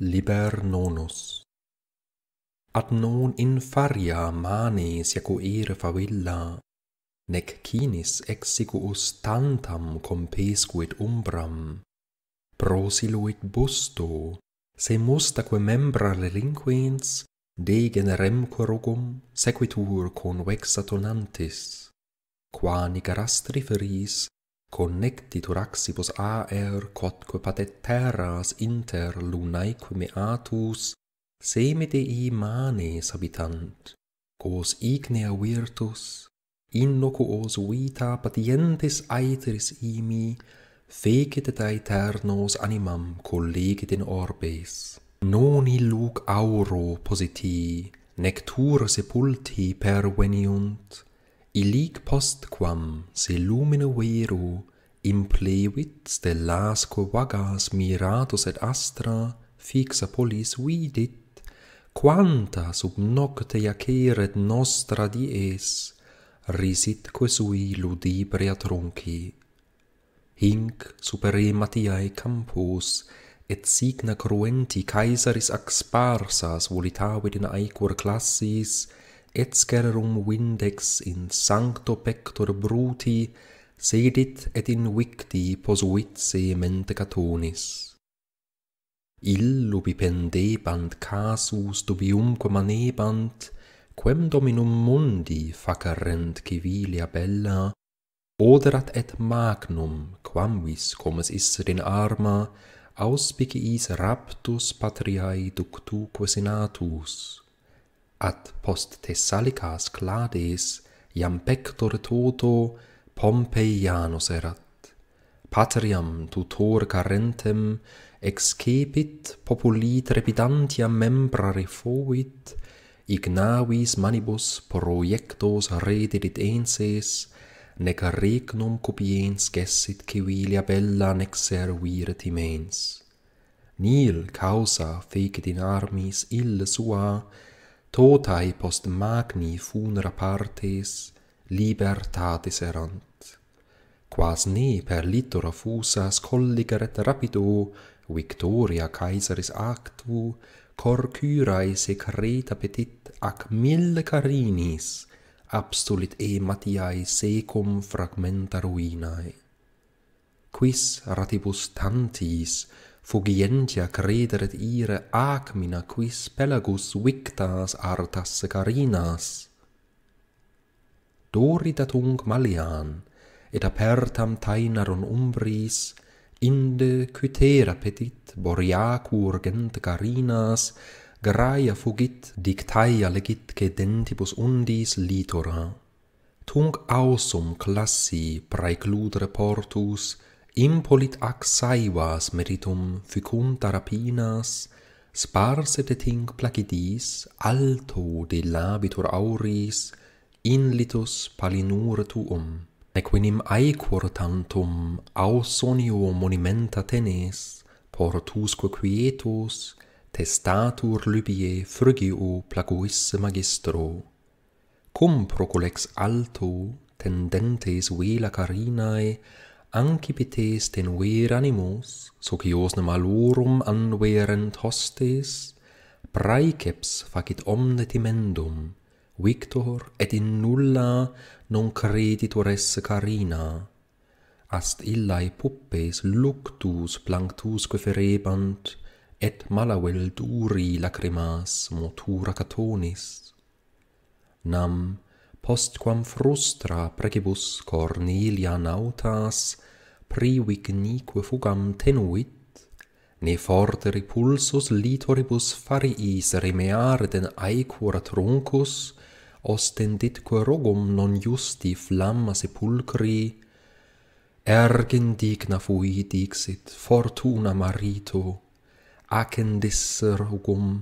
liber nonus. Ad non in faria manes jaco ere favilla, nec cinis exiguus tantam compesquit umbram, prosiluit busto, se mustaque membra relinquens, degenerem corugum sequitur convexa tonantis, qua nigarastri feris connecti thoraxibus aer quodque patet terras inter lunae quem atus semite i manes habitant quos ignea virtus innocuos vita patientes aetris imi fecit et aeternos animam collegit in orbes non luc auro positi nectur sepulti perveniunt illic postquam se lumine vero implevit stellas quo vagas miratus et astra fixa polis vidit, quanta sub nocte jaceret nostra dies risit que sui ludibria tronci. Hinc superematiae campus et signa cruenti caesaris ac sparsas volitavit in aequor classis, et etscerum windex in sancto pector bruti sedit et in victi posuit se mente catonis illubi pendebant casus dubiumque manebant quem dominum mundi facerent civilia bella oderat et magnum quam vis comes isser in arma auspiciis raptus patriae ductuque senatus at post Thessalicas Clades iam pector toto Pompeianus erat. Patriam tutor carentem excepit populi trepidantia membra refuit, ignavis manibus proiectos rededit enses, nec regnum cupiens gessit civilia bella nec servire timens. Nil causa fecit in armis ille sua, totae post magni funera partes libertatis erant, quas ne per litora fusas colligeret rapido victoria caesaris actu, cor curae secreta petit ac mille carinis abstulit e matiae secum fragmenta ruinae. Quis ratibus tantis, fugientia crederet ire acmina quis pelagus victas artas carinas. Doritat malian, et apertam tainarum umbris, inde quitera petit boriacur gent carinas, graia fugit dictaia legit che dentibus undis litora. Tunc ausum classi praecludre portus, impolit ac saivas meritum fecum tarapinas sparse de ting placidis alto de labitur auris in litus palinur tuum nec aequor tantum ausonio monumenta tenes por tusque quietus testatur libie frugiu placuisse magistro cum procolex alto tendentes vela carinae ancipites ten vir animus, socios ne malurum anverent hostes, praeceps facit omne timendum, victor et in nulla non creditur esse carina, ast illae puppes luctus planctus ferebant, et malavel duri lacrimas motura catonis. Nam postquam frustra precibus cornilia nautas privic nique fugam tenuit, ne forte repulsus litoribus fariis remeare den aequora truncus, ostenditque rogum non justi flamma sepulcri, ergendigna fui, dixit, fortuna marito, acendisser rogum,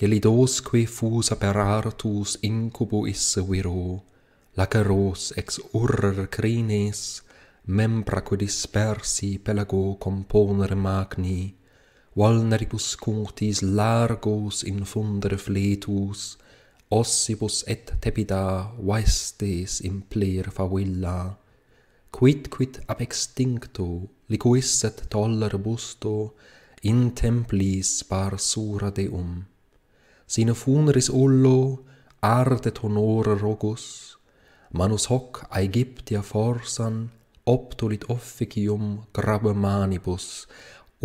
gelidosque fus artus incubo isse viro, laceros ex urr crines, membra quo dispersi pelago componere magni, vulneribus cuntis largos in fundere fletus, ossibus et tepida vaestes in plir favilla, quid ab extincto liquisset toller busto in templis par sura deum sine funeris ullo ardet honore rogus manus hoc aegyptia forsan optulit officium grabe manibus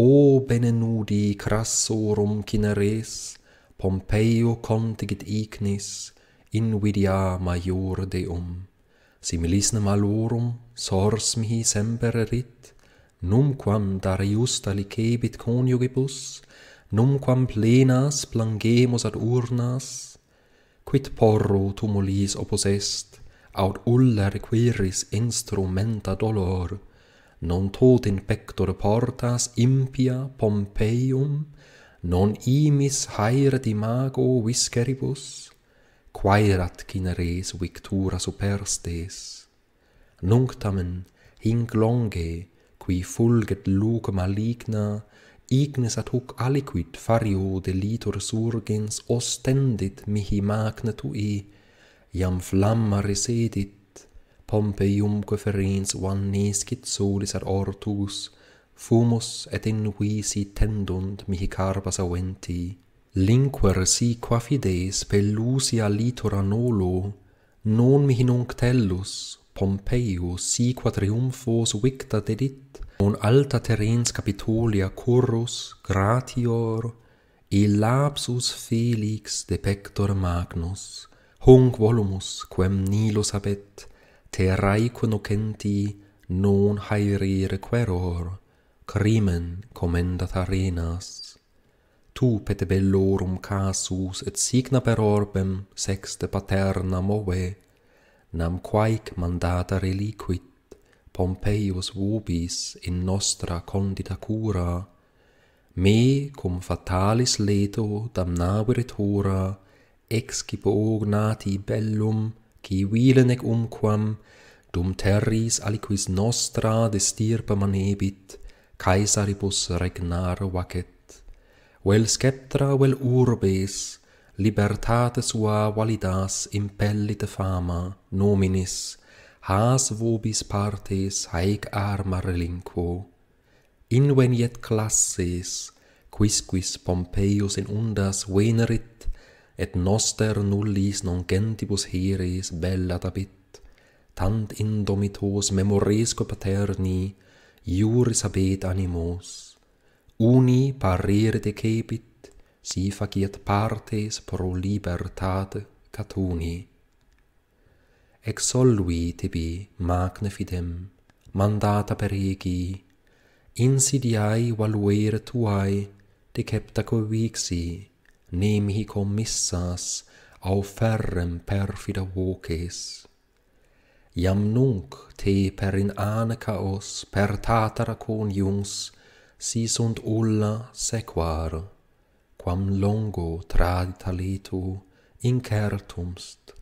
o bene nudi crassorum cineres pompeio contigit ignis invidia major deum similisne malorum sors mihi sempre rit numquam dar iusta licebit coniugibus numquam plenas plangemus ad urnas, quid porro tumulis opus est, aut uller quiris instrumenta dolor, non tot in pector portas impia Pompeium, non imis haeret imago visceribus, quaerat cineres victura superstes. Nunc tamen, hinc longe, qui fulget luc maligna, ignes ad hoc aliquid fario delitor surgens ostendit mihi magna tui, iam flamma resedit, Pompeium ferens van nescit solis ad ortus, fumus et in visi tendunt mihi carpas aventi, linquer si qua fides pellusia litora nolo, non mihi nunc tellus, Pompeius si qua triumphos victa dedit, un alta terrens capitolia currus gratior illapsus felix de pector magnus hung volumus quem nilo sapet terrae conocenti non haere requeror crimen commenda arenas. tu pete bellorum casus et signa per orbem sexte paterna move nam quaec mandata reliquit Pompeius vobis in nostra condita cura me cum fatalis leto damnaverit hora ex ognati bellum qui wielenec umquam dum terris aliquis nostra destirpa manebit caesaribus regnar vacet vel sceptra vel urbes libertate sua validas impellite fama nominis has vobis partes haec arma relinquo, inveniet classes, quisquis Pompeius in undas venerit, et noster nullis non gentibus heres bella dabit, tant indomitos memoresco paterni, iuris abet animos, uni parere decepit, si faciet partes pro libertate catuni ex tebi, tibi magne fidem mandata per egi insidiae valuere tuae decepta covixi, vixi nem hi commissas au ferrem perfida voces iam nunc te per in ane chaos per tatara con si sunt ulla sequar quam longo tradita leto incertumst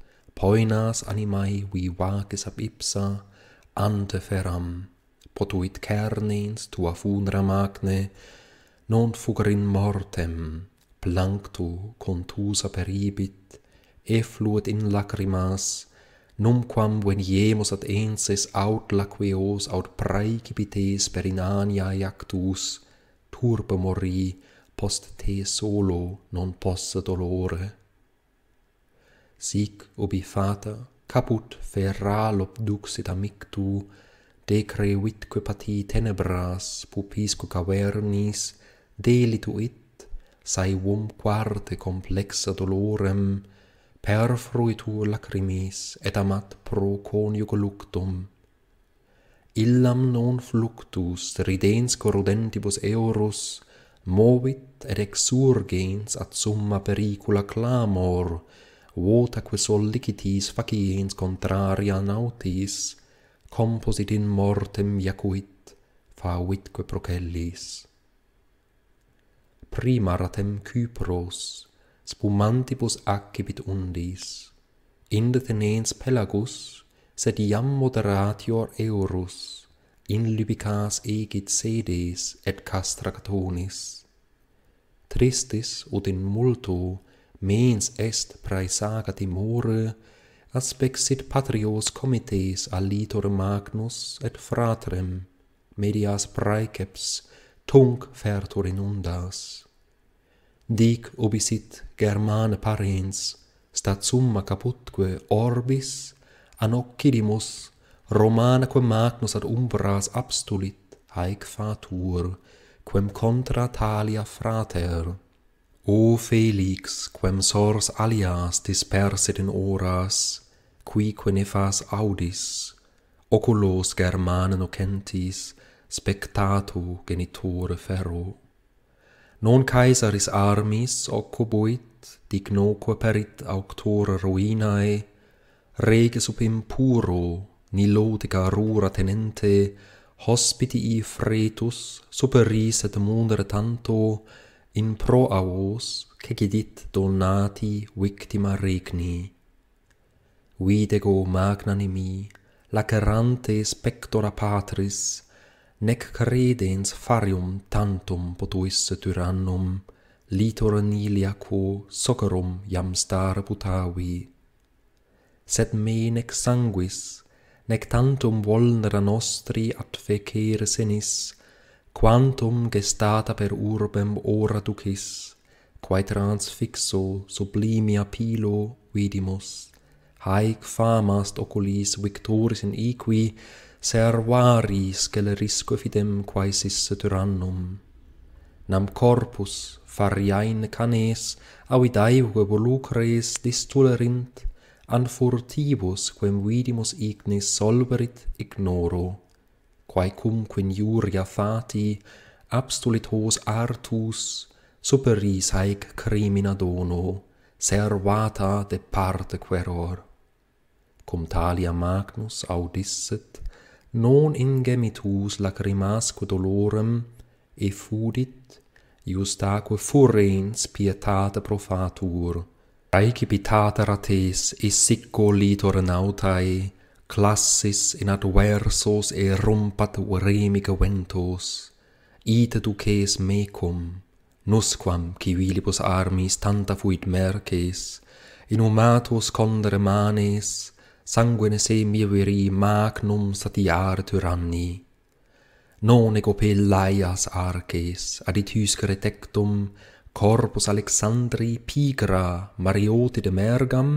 poinas animae vi vagis ab ipsa, ante feram, potuit cernins tua funra magne, non fugrin mortem, planctu contusa peribit, effluet in lacrimas, numquam veniemus ad enses aut laqueos aut praecipites per in ania iactus, turbo mori, post te solo non posse dolore.' sic ubi fata caput ferral obduxit amic tu de quo pati tenebras pupisco cavernis delituit sae vum quarte complexa dolorem per lacrimis et amat pro coniugo luctum illam non fluctus ridens corudentibus eorus movit et exurgens ad summa pericula clamor vota quae sollicitis faciens contraria nautis, composit in mortem jacuit, favitque procellis. Prima ratem Cypros, spumantibus accipit undis, inde tenens pelagus, sed iam moderatior eurus, in libicas egit sedes et castra catonis. Tristis ut in multo, mens est praesaga timore, aspexit patrios comites alitor magnus et fratrem, medias praeceps tunc fertur in undas. Dic obisit germane parens, stat summa caputque orbis, anocidimus, romanaque magnus ad umbras abstulit, haec fatur, quem contra talia frater.' O Felix, quem sors alias dispersit in horas, qui quae nefas audis, oculos germane nocentis, spectatu genitore ferro. Non caesaris armis occubuit, dignoque perit auctore ruinae, rege sub impuro, nilotica rura tenente, hospitii fretus, superis et mundere tanto, in pro avos cecidit donati victima regni. Vidego magnanimi, lacerante spectora patris, nec credens farium tantum potuisse tyrannum, litor nilia quo socorum iam star putavi. Sed me nec sanguis, nec tantum volnera nostri ad fecere senis, quantum gestata per urbem ora ducis, quae transfixo sublimia pilo vidimus, haec famast oculis victoris in equi, servari scelerisco fidem quae sisse tyrannum. Nam corpus fariain canes, avidaeuge volucres distulerint, an furtivus quem vidimus ignis solverit ignoro quae cum quin iuria fati abstulit hos artus superis haec crimina dono servata de parte queror cum talia magnus audisset non ingemitus lacrimas quod dolorem e fudit iustaque furens pietate profatur aequipitata rates et nautae classis in adversos et rumpat uremica ventos ite duces mecum nusquam qui armis tanta fuit merces in condere manes sanguine se miveri magnum satiar tyranni non ego pellaias arces aditus itus corpus alexandri pigra marioti de mergam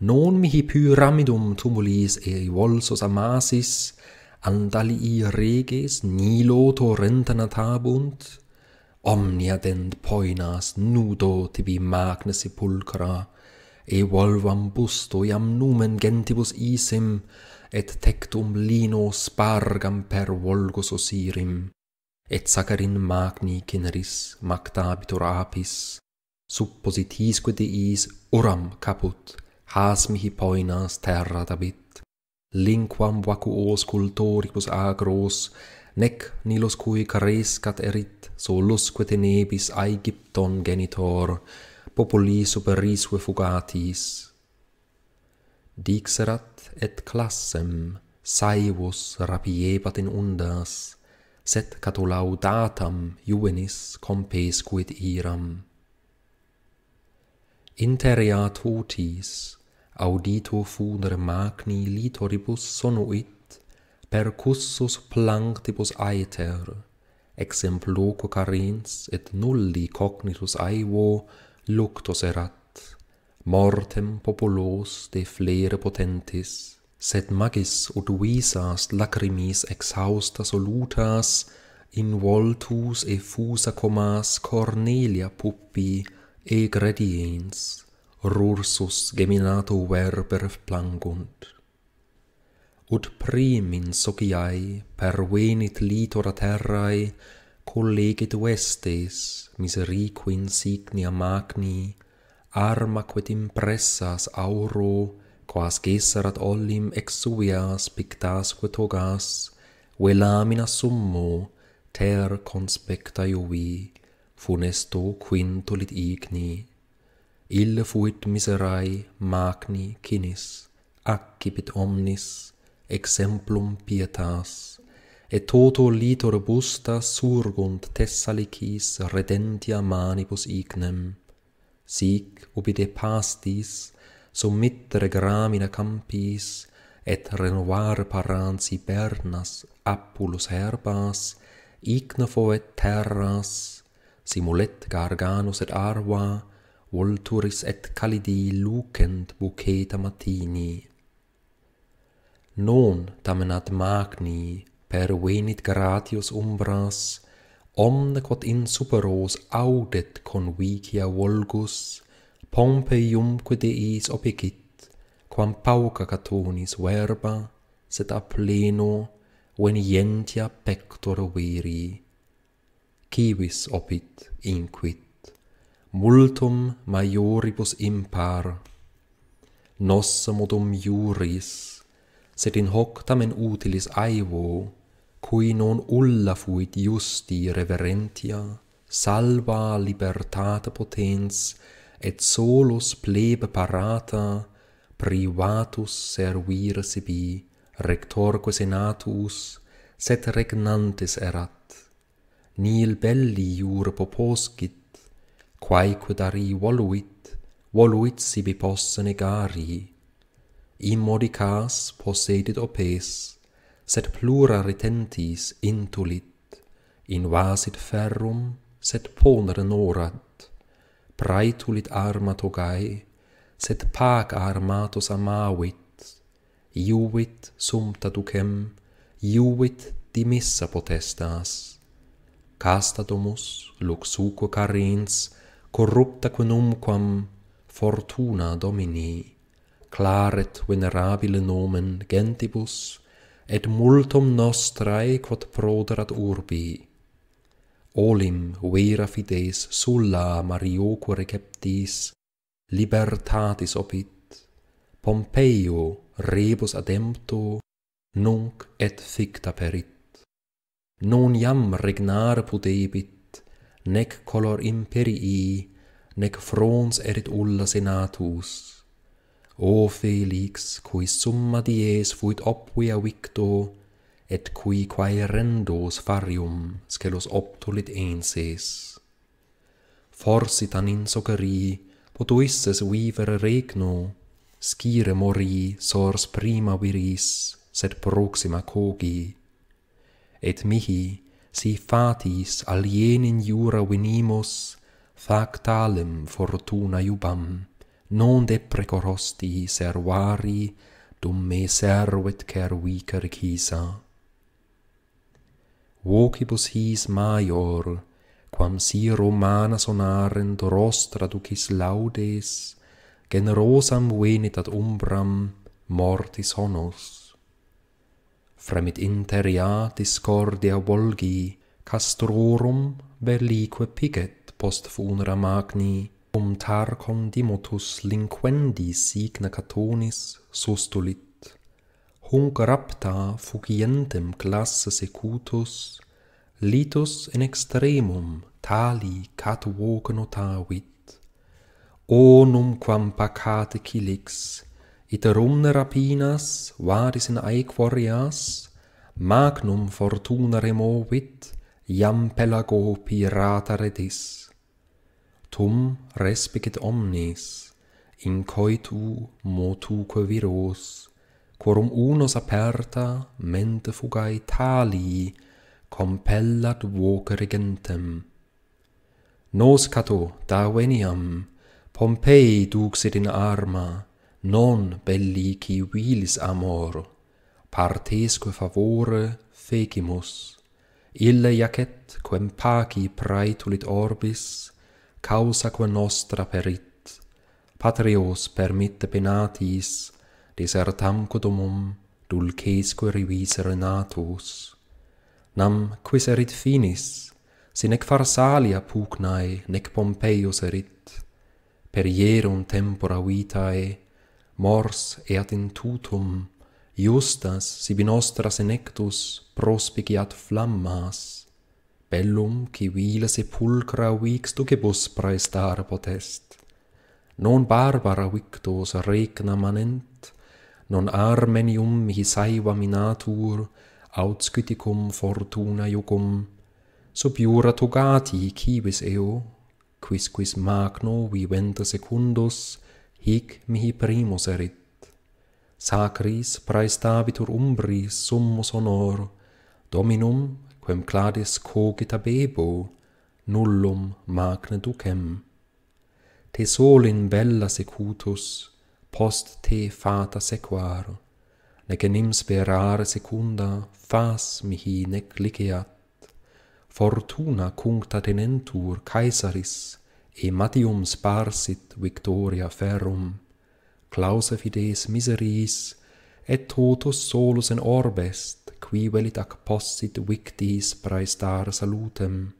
Non mihi pyramidum tumulis e volsos amasis, andalii reges nilo torrenta natabunt, omnia dent poinas nudo tibi magna sepulcra, e volvam busto iam numen gentibus isem et tectum lino spargam per volgos osirim, et sacarin magni generis magtabitur apis, suppositisque diis oram caput has mihi poinas terra dabit, linquam vacuos cultoribus agros, nec nilos cui carescat erit, solusque tenebis aegypton genitor, populi superisue fugatis. Dixerat et classem, saivus rapiebat in undas, set catulaudatam juvenis compesquit iram. Interiat tutis, audito funer magni litoribus sonuit, percussus planctibus aeter, exemploco carens et nulli cognitus aevo luctus erat, mortem populos de flere potentis, sed magis ut visas lacrimis exhausta solutas, in voltus effusa comas Cornelia puppi e gradiens rursus geminato verber plangunt. Ut prim in sociae per venit litora terrae collegit vestes miseriqui signia magni arma quet impressas auro quas geserat olim ex suvias pictas quet ve lamina summo ter conspecta juvi funesto quintulit igni ille fuit miserai magni cinis accipit omnis exemplum pietas et toto litor busta surgunt tessalicis redentia manibus ignem sic ubi de pastis submittere gramina campis et renovare parans bernas, apulus herbas igna terras simulet garganus et arva volturis et calidi lucent buceta matini. Non tamen ad magni per venit gratios umbras, omne quod in superos audet convicia volgus, pompe iumque deis opicit, quam pauca catonis verba, set a pleno venientia pector veri. Civis opit inquit multum maioribus impar nos iuris sed in hoc tamen utilis aevo cui non ulla fuit justi reverentia salva libertate potens et solus plebe parata privatus servire sibi rector quo senatus sed regnantes erat Nil belli iure poposcit quaequid ari voluit, voluit sibi posse negari. In modicas possedit opes, sed plura retentis intulit, invasit ferrum, sed ponere norat, praetulit arma togae, sed pac armatos amavit, iuvit sumta ducem, iuvit dimissa potestas, casta domus, luxuco carens, corrupta quenumquam fortuna domini claret venerabile nomen gentibus et multum nostrae quod proderat urbi olim vera fides sulla quore receptis libertatis opit pompeio rebus adempto nunc et ficta perit non iam regnare pudebit nec color imperii, nec frons erit ulla senatus. O Felix, cui summa dies fuit opuia victo, et cui quae rendos farium scelos optulit enses. Forsit tan in socari, potuisses vivere regno, scire mori sors prima viris, sed proxima cogi. Et mihi, si fatis alien in jura venimus factalem fortuna iubam non de precorosti servari dum me servet cer weaker kisa vocibus his maior quam si romana sonarent rostra ducis laudes generosam venit ad umbram mortis honos fremit interia discordia volgi, castrorum velique piget post funera magni, cum tarcom dimotus linquendi signa catonis sustulit. Hunc rapta fugientem classe secutus, litus in extremum tali cat voc notavit. O quam pacate cilix, iterumne rapinas vadis in aequorias magnum fortuna removit iam pelago pirata redis tum respicit omnes in coitu motu quo viros quorum unos aperta mente fugae tali compellat voce regentem nos cato da veniam pompei duxit in arma non belli qui vilis amor partesque favore fecimus illa jacet quem paci praetulit orbis causa qua nostra perit patrios permitte penatis desertam codomum dulcesque revisere natus nam quis erit finis sine nec farsalia pugnae nec pompeius erit per hierum tempora vitae mors et in tutum justas sibi nostra senectus prospiciat flammas bellum qui vile sepulcra vixtu quibus praestar potest non barbara victus regna manent non armenium hi minatur aut scyticum fortuna iugum sub iura togati civis eo quis quis magno vivente secundus Hic mihi primus erit. Sacris praestabitur umbris summus honor, Dominum, quem cladis cogita bebo, nullum magne ducem. Te solin bella secutus, post te fata sequar, Nec enim sperare secunda, fas mihi nec liceat. Fortuna cuncta tenentur Caesaris, ematium sparsit victoria ferrum, clausa fides miseris, et totus solus in orbest, qui velit ac possit victis praestar salutem.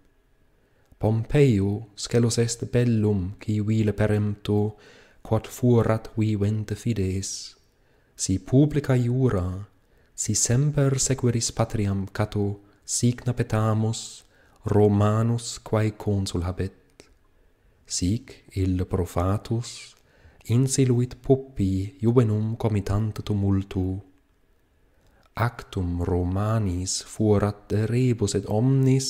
Pompeiu, scelus est bellum, qui vile peremptu, quod furat vivente fides. Si publica iura, si semper sequeris patriam cato, signa petamus, Romanus quae consul habet sic il profatus inseluit puppi juvenum comitant tumultu actum romanis fuerat de rebus et omnis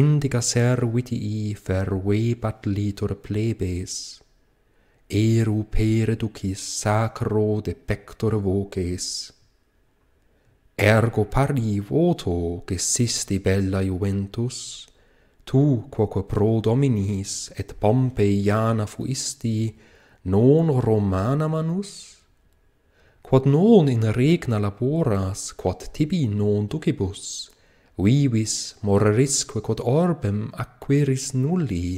indica servitii ferwebat litur plebes eru pere ducis sacro de pector voces ergo parli voto gesisti bella juventus tu quoque pro dominis et pompei iana fuisti non romana manus quod non in regna laboras quod tibi non ducibus vivis moreris quod orbem acquiris nulli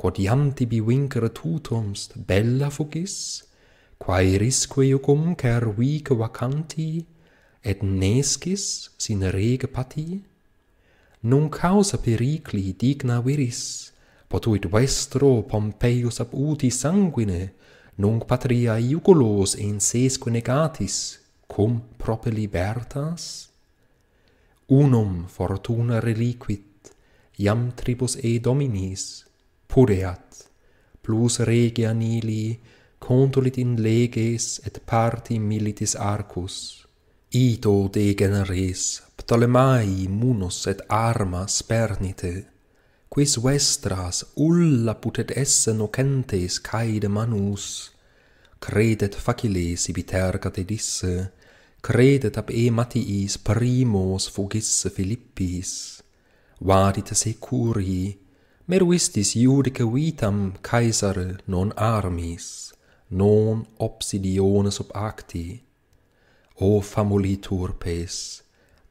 quod iam tibi vincere tutumst bella fugis quae risque iucum cer vic vacanti et nescis sine rege patii non causa pericli digna viris, potuit vestro Pompeius ab uti sanguine, nunc patria iugulos in sesque negatis, cum prope libertas? Unum fortuna reliquit, iam tribus e dominis, pureat, plus regia nili, contulit in leges et parti militis arcus, ito degeneres Ptolemai munus et arma spernite, quis vestras ulla putet esse nocentes caide manus, credet facile ibi tergate disse, credet ab ematiis primos fugisse Filippis, vadit securi, meruistis iudice vitam caesare non armis, non obsidiones ob acti. O famuli turpes,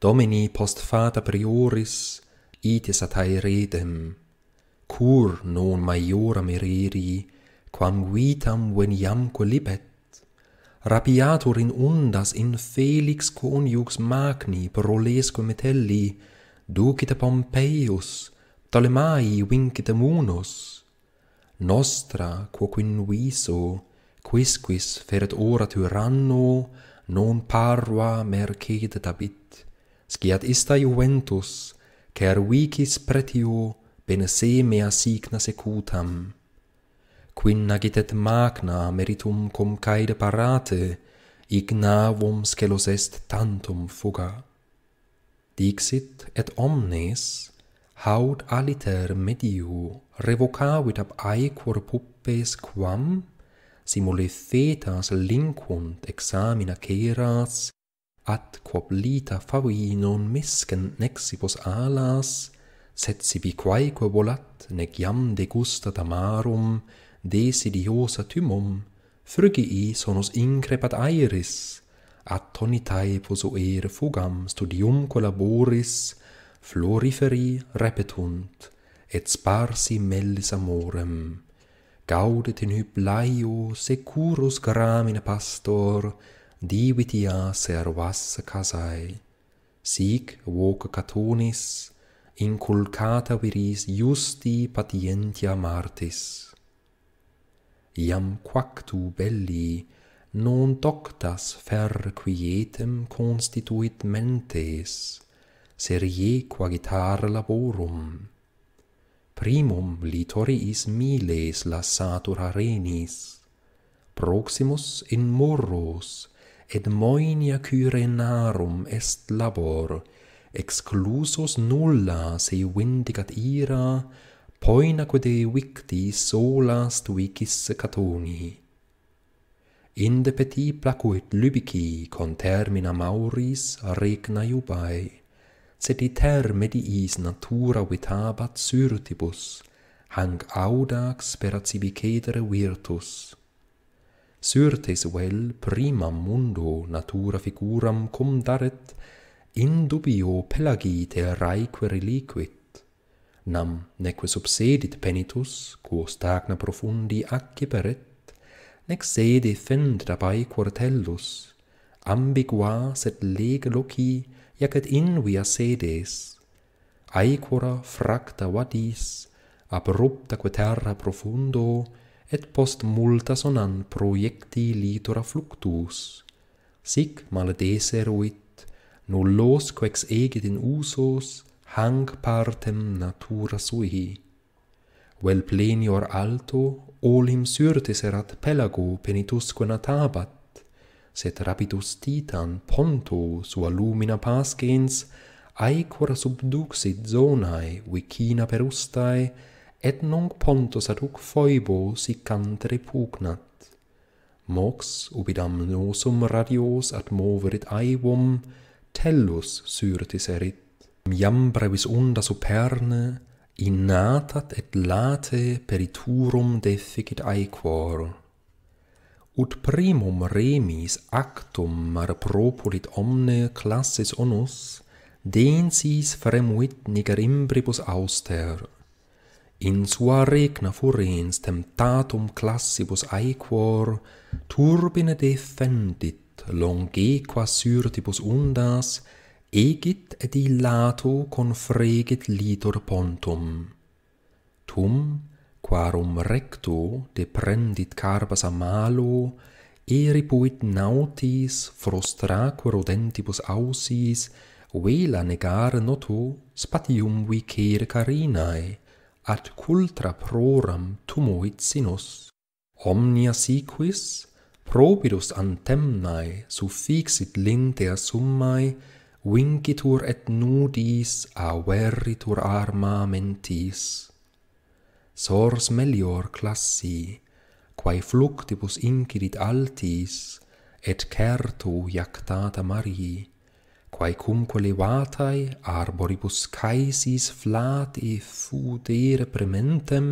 Domini post fata prioris itis at haeridem, cur non maioram eriri, quam vitam veniamque libet, rapiatur in undas in felix coniux magni prolesque metelli, ducite Pompeius, tale vincite munus, nostra quoquin viso, quisquis feret ora tyranno, non parva mercedet abit sciat ista juventus, cer vicis pretio bene se mea signa secutam. Quin nagitet magna meritum cum caide parate, ignavum scelos est tantum fuga. Dixit et omnes, haud aliter mediu revocavit ab aequor puppes quam, simule fetas lincunt examina ceras, at quob lita favi non nexibus alas, set sibi quaeque volat, nec iam degustat amarum, desidiosa tumum, frugii sonus increpat aeris, at tonitae posuere fugam studium collaboris, floriferi repetunt, et sparsi mellis amorem. Gaudet in hyplaio securus gramine pastor, divitia servas casae. Sic voc catonis, inculcata viris justi patientia martis. Iam quactu belli, non doctas fer quietem constituit mentes, serie quagitar laborum. Primum litoriis miles lassatur arenis, proximus in morros, et moenia curenarum est labor, exclusus nulla se vindicat ira, poina quede victi solas vicis catoni. Inde peti placuit lubici con termina mauris regna iubae, sed iter terme is natura vitabat syrtibus, hang audax per acibicedere virtus syrtes vel prima mundo natura figuram cum daret in dubio pelagite raeque reliquit, nam neque subsedit penitus, quo stagna profundi acciperet, nec sede fend dabei quartellus, ambigua set lege loci, jacet in via sedes, aequora fracta vadis, abrupta que terra profundo, et post multa sonan proiecti litora fluctus. Sic maledese eruit, nullos quex eget in usos, hang partem natura sui. Vel plenior alto, olim syrtis erat pelago penitusque natabat, set rapidus titan ponto sua lumina pascens, aequora subduxit zonae, vicina perustae, et nunc pontus ad hoc foibo sicant repugnat. Mox, ubidam nosum radios ad moverit aivum, tellus syrtis erit. Miam brevis unda superne, innatat et late periturum deficit aequor. Ut primum remis actum mar propulit omne classis onus, densis fremuit niger imbribus auster in sua regna furens temptatum classibus aequor turbine defendit longequa syrtibus undas egit et illato confregit litor pontum tum quarum recto deprendit carbas a malo eripuit nautis frustraque rodentibus ausis vela negare noto spatium vicere carinae at cultra proram tumuit sinus omnia sequis propirus antemnae suffixit lintea summae vincitur et nudis a verritur arma mentis sors melior classi quae fluctibus incidit altis et certu iactata marii quae cumque levatae arboribus caesis flati fudere prementem,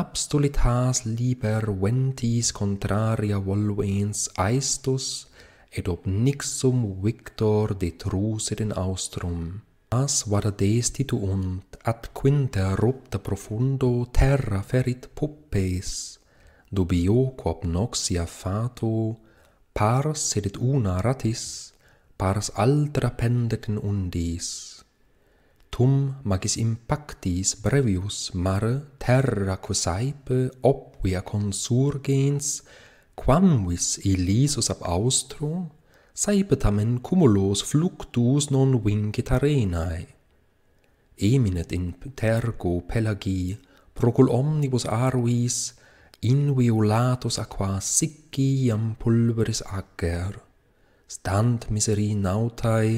abstulitas liber ventis contraria volvens aestus, et ob nixum victor detrusit in austrum. As vada destituunt, at quinta rupta profundo terra ferit puppes, dubio quop noxia fato, par sedit una ratis, pars altra pendet in undis tum magis impactis brevius mare terra cosaipe ob consurgens quam wis elisus ab austro saipe tamen cumulos fluctus non winget arenae eminet in tergo pelagi procul omnibus aruis in aqua sicciam pulveris agger, stant miseri nautae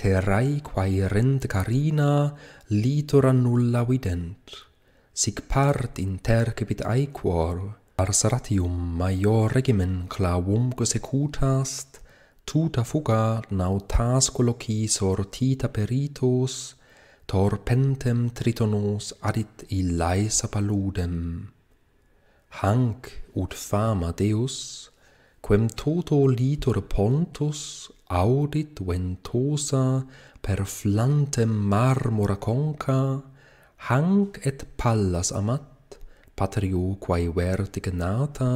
terrae quae rent carina litora nulla vident sic part inter quid aequor ars ratium maior regimen clavum cosecutast, tuta fuga nautas colloqui sortita peritos torpentem tritonus adit illae sapaludem hank ut fama deus quem toto litur pontus audit ventosa per flantem marmora conca, hanc et pallas amat, patrio quae vertic nata,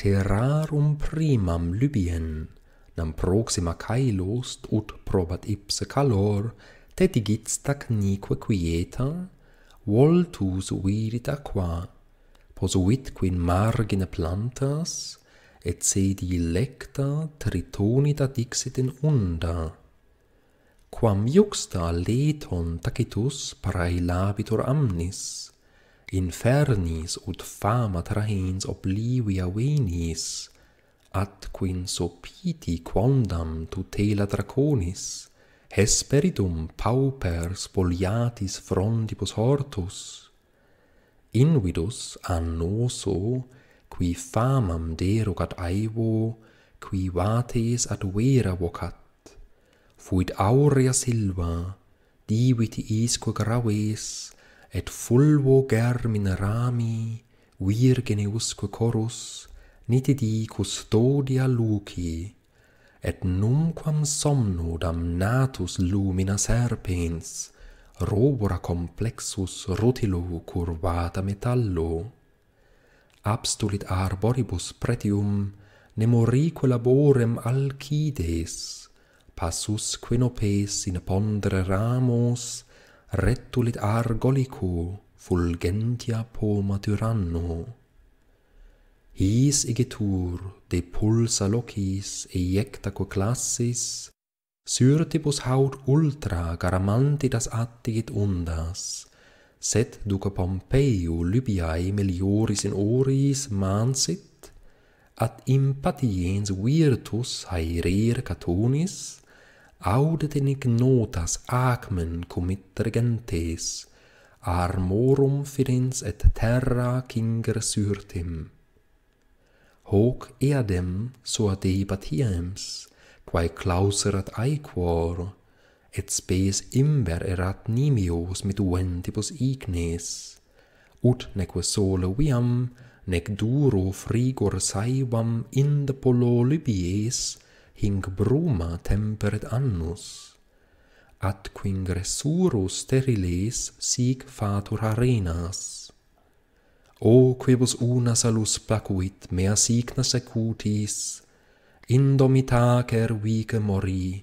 terrarum primam lybien, nam proxima caelost, ut probat ipse calor, te digits tac nique quieta, voltus virit aqua, posuit quin margine plantas, et sedi lecta tritonida dixit in unda. Quam iuxta leton tacitus parailabitur amnis, infernis ut fama trahens oblivia venis, at quin sopiti quondam tutela draconis, hesperidum pauper spoliatis frondibus hortus, invidus annoso, qui famam derogat aevo, qui vates ad vera vocat. Fuit aurea silva, diviti isque graves, et fulvo germin rami, virgene usque corus, nite di custodia luci, et numquam somno dam natus lumina serpens, robora complexus rutilu curvata metallo, abstulit arboribus pretium nemorique laborem alcides passus quinopes in pondere ramos rettulit argolico fulgentia poma tyranno his igitur de pulsa locis ejecta quo classis syrtibus haud ultra garamanti das attigit undas Sed duque Pompeiu Lybiae melioris in oris mansit, at impatiens virtus haereer catonis, audet in ignotas acmen comit regentes, armorum firens et terra cinger syrtim. Hoc eadem sua debatiems, quae clauserat aequor, et spes imber erat nimios meduentibus ignes. Ut neque sole viam, nec duro frigor saivam in de polo libies, hing bruma temperet annus. At quingressurus steriles sic fatur arenas. O quibus una salus placuit mea signa secutis, indomitaker vige morii,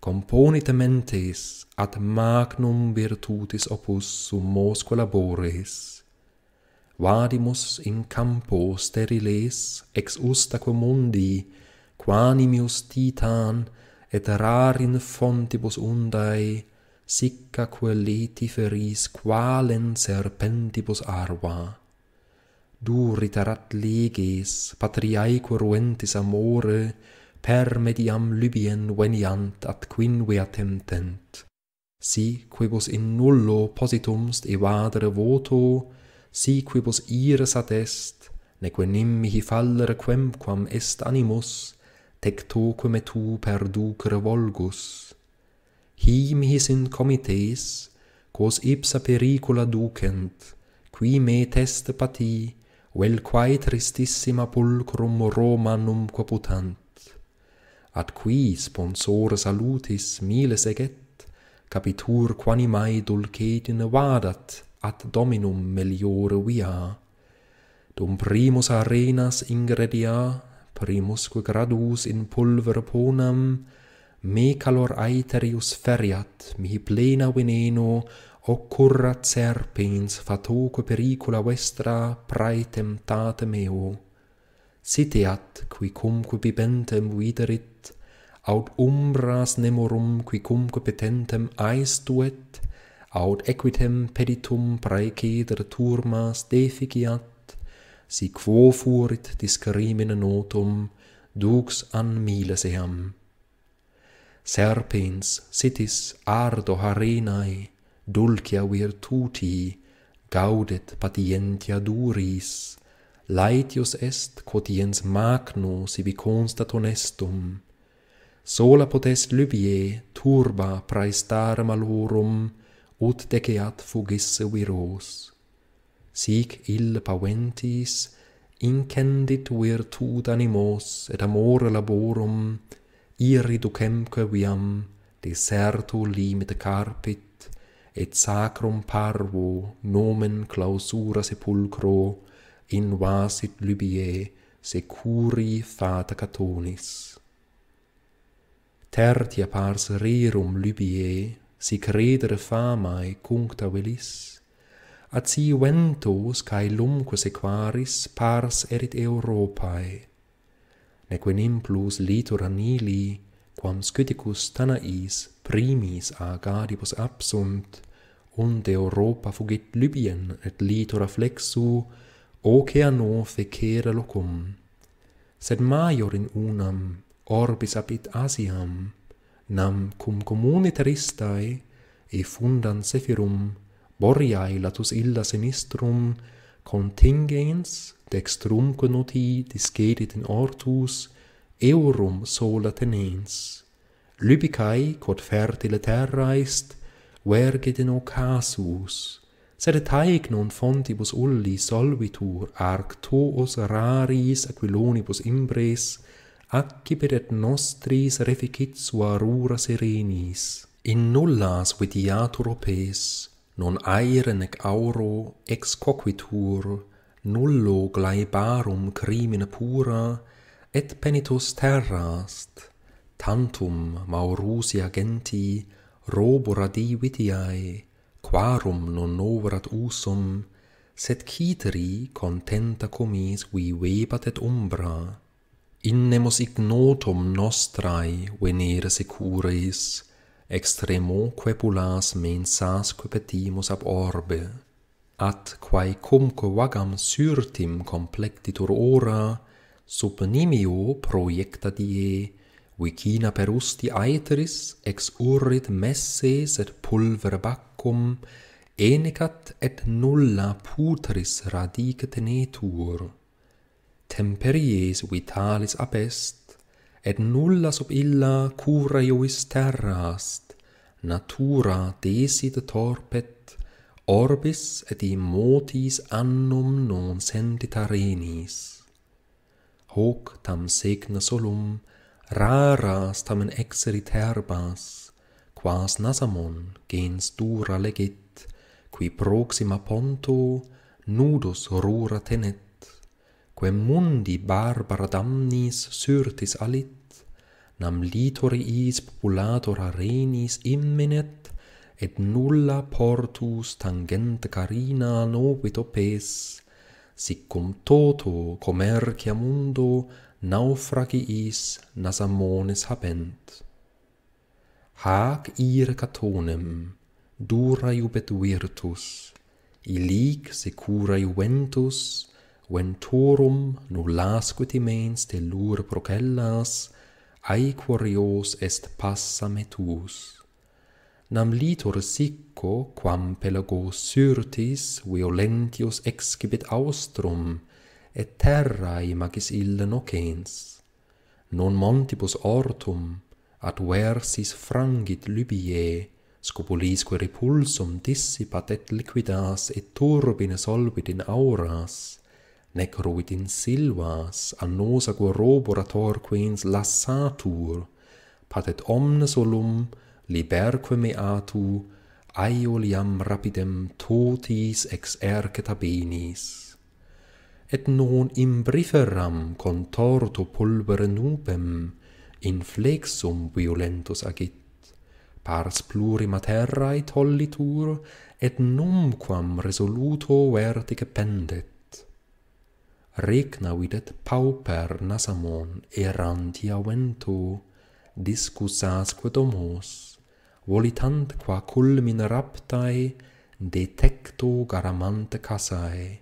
componite mentes ad magnum virtutis opus summos collaboris. Vadimus in campo steriles ex ustaque mundi, quanimius titan et rar in fontibus undae, sicca que feris qualen serpentibus arva. Duritarat leges patriae ruentis amore, per mediam Libien veniant at quinvia temptent. si quibus in nullo positumst evadere voto, si quibus ires ad est, neque nimmihi fallere quemquam est animus, tecto queme tu perducere volgus. Hi mihi sint comites, quos ipsa pericula ducent, qui me test pati, vel quae tristissima pulcrum Romanum numque ad qui sponsor salutis miles eget, capitur quani mai in vadat ad dominum melior via. Dum primus arenas ingredia, primus gradus in pulver ponam, me calor aeterius feriat, mihi plena veneno, occurrat serpens fatoque pericula vestra praetem tate meo. Siteat, qui cumque bibentem viderit, aut umbras nemorum qui cum competentem aestuet aut equitem peditum praeceder turmas deficiat si quo furit discrimine notum dux an miles eam serpens sitis ardo harinae dulcia virtuti gaudet patientia duris Laetius est quotiens magnus sibi constat honestum sola potes lubie turba praestare malorum ut deceat fugisse viros sic ill paventis incendit virtud animos et amore laborum irriducemque viam deserto limite carpit et sacrum parvo nomen clausura sepulcro invasit lubie securi fata catonis tertia pars rerum lubie, si credere famae cuncta velis, at si ventos cae lumque sequaris pars erit Europae, neque nimplus litoranili, quam scyticus tanais primis a absunt, und Europa fugit Libyen et litora flexu, oceano fecere locum, sed maior in unam orbis abit asiam, nam cum comune teristae, e fundan sefirum, boriae latus illa sinistrum, contingens, dextrum conuti discedit in ortus, eurum sola tenens. Lybicae, quod fertile terra est, verget in ocasus, sed taec non fontibus ulli solvitur arctuos rariis aquilonibus imbres, accipit et nostris reficit suarura serenis. In nullas vidiatur opes, non aere nec auro ex coquitur, nullo glaibarum crimine pura, et penitus terrast, tantum maurusia genti, robura divitiae, quarum non novrat usum, sed citeri contenta comis vi vebat et umbra, in nemo ignotum nostrae venere securis, extremo quepulas mensas quepetimus ab orbe, at quae cumque vagam surtim complectitur ora, sub nimio proiecta die, vicina per usti aetris ex urrit messes et pulver baccum, enicat et nulla putris radicet netur.» temperies vitalis apest et nulla sub illa cura iuvis terra ast natura desit torpet orbis et in annum non sentit arenis hoc tam segna solum rara stamen exerit herbas, quas nasamon gens dura legit qui proxima ponto nudus rura tenet quem mundi barbara damnis alit, nam litori is populator arenis immenet, et nulla portus tangent carina nobit opes, sicum toto comercia mundo naufragi is nasamones habent. Hac ir catonem, dura iubet virtus, ilic secura iuventus, ventorum nullasque timens te lur procellas, aequorios est passa metus. Nam litur sicco, quam pelago surtis, violentios excipit austrum, et terrae magis ille nocens. Non montibus ortum, adversis frangit lybie, scopulisque repulsum dissipat et liquidas et turbine solvit in auras, nec ruit in silvas annos roborator quens lassatur patet omnes olum liberque meatu aeoliam rapidem totis ex erceta benis et non in contorto pulvere nubem in flexum violentus agit pars plurima terrae tollitur et numquam resoluto vertice pendet regna videt pauper nasamon erantia ventu, discusasque domus, volitant qua culmin raptae, detecto garamante casae,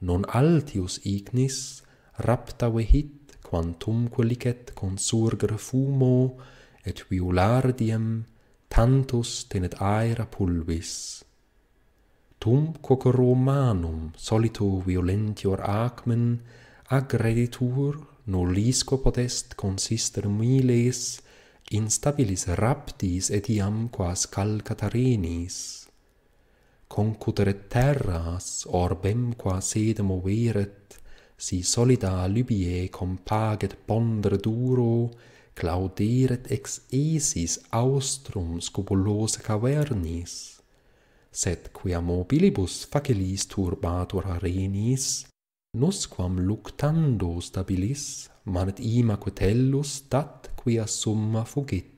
non altius ignis, raptave hit, quantumque licet consurgere fumo, et violardiem, tantus tenet aera pulvis.' tum quoque romanum solito violentior acmen agreditur nullisco potest consister miles instabilis raptis etiam quas calcatarenis concuteret terras orbem qua sede moveret si solida libie compaget pondere duro clauderet ex esis austrum scopulose cavernis sed quia mobilibus facilis turbatur arenis, nusquam luctando stabilis, manet ima quetellus dat quia summa fugit.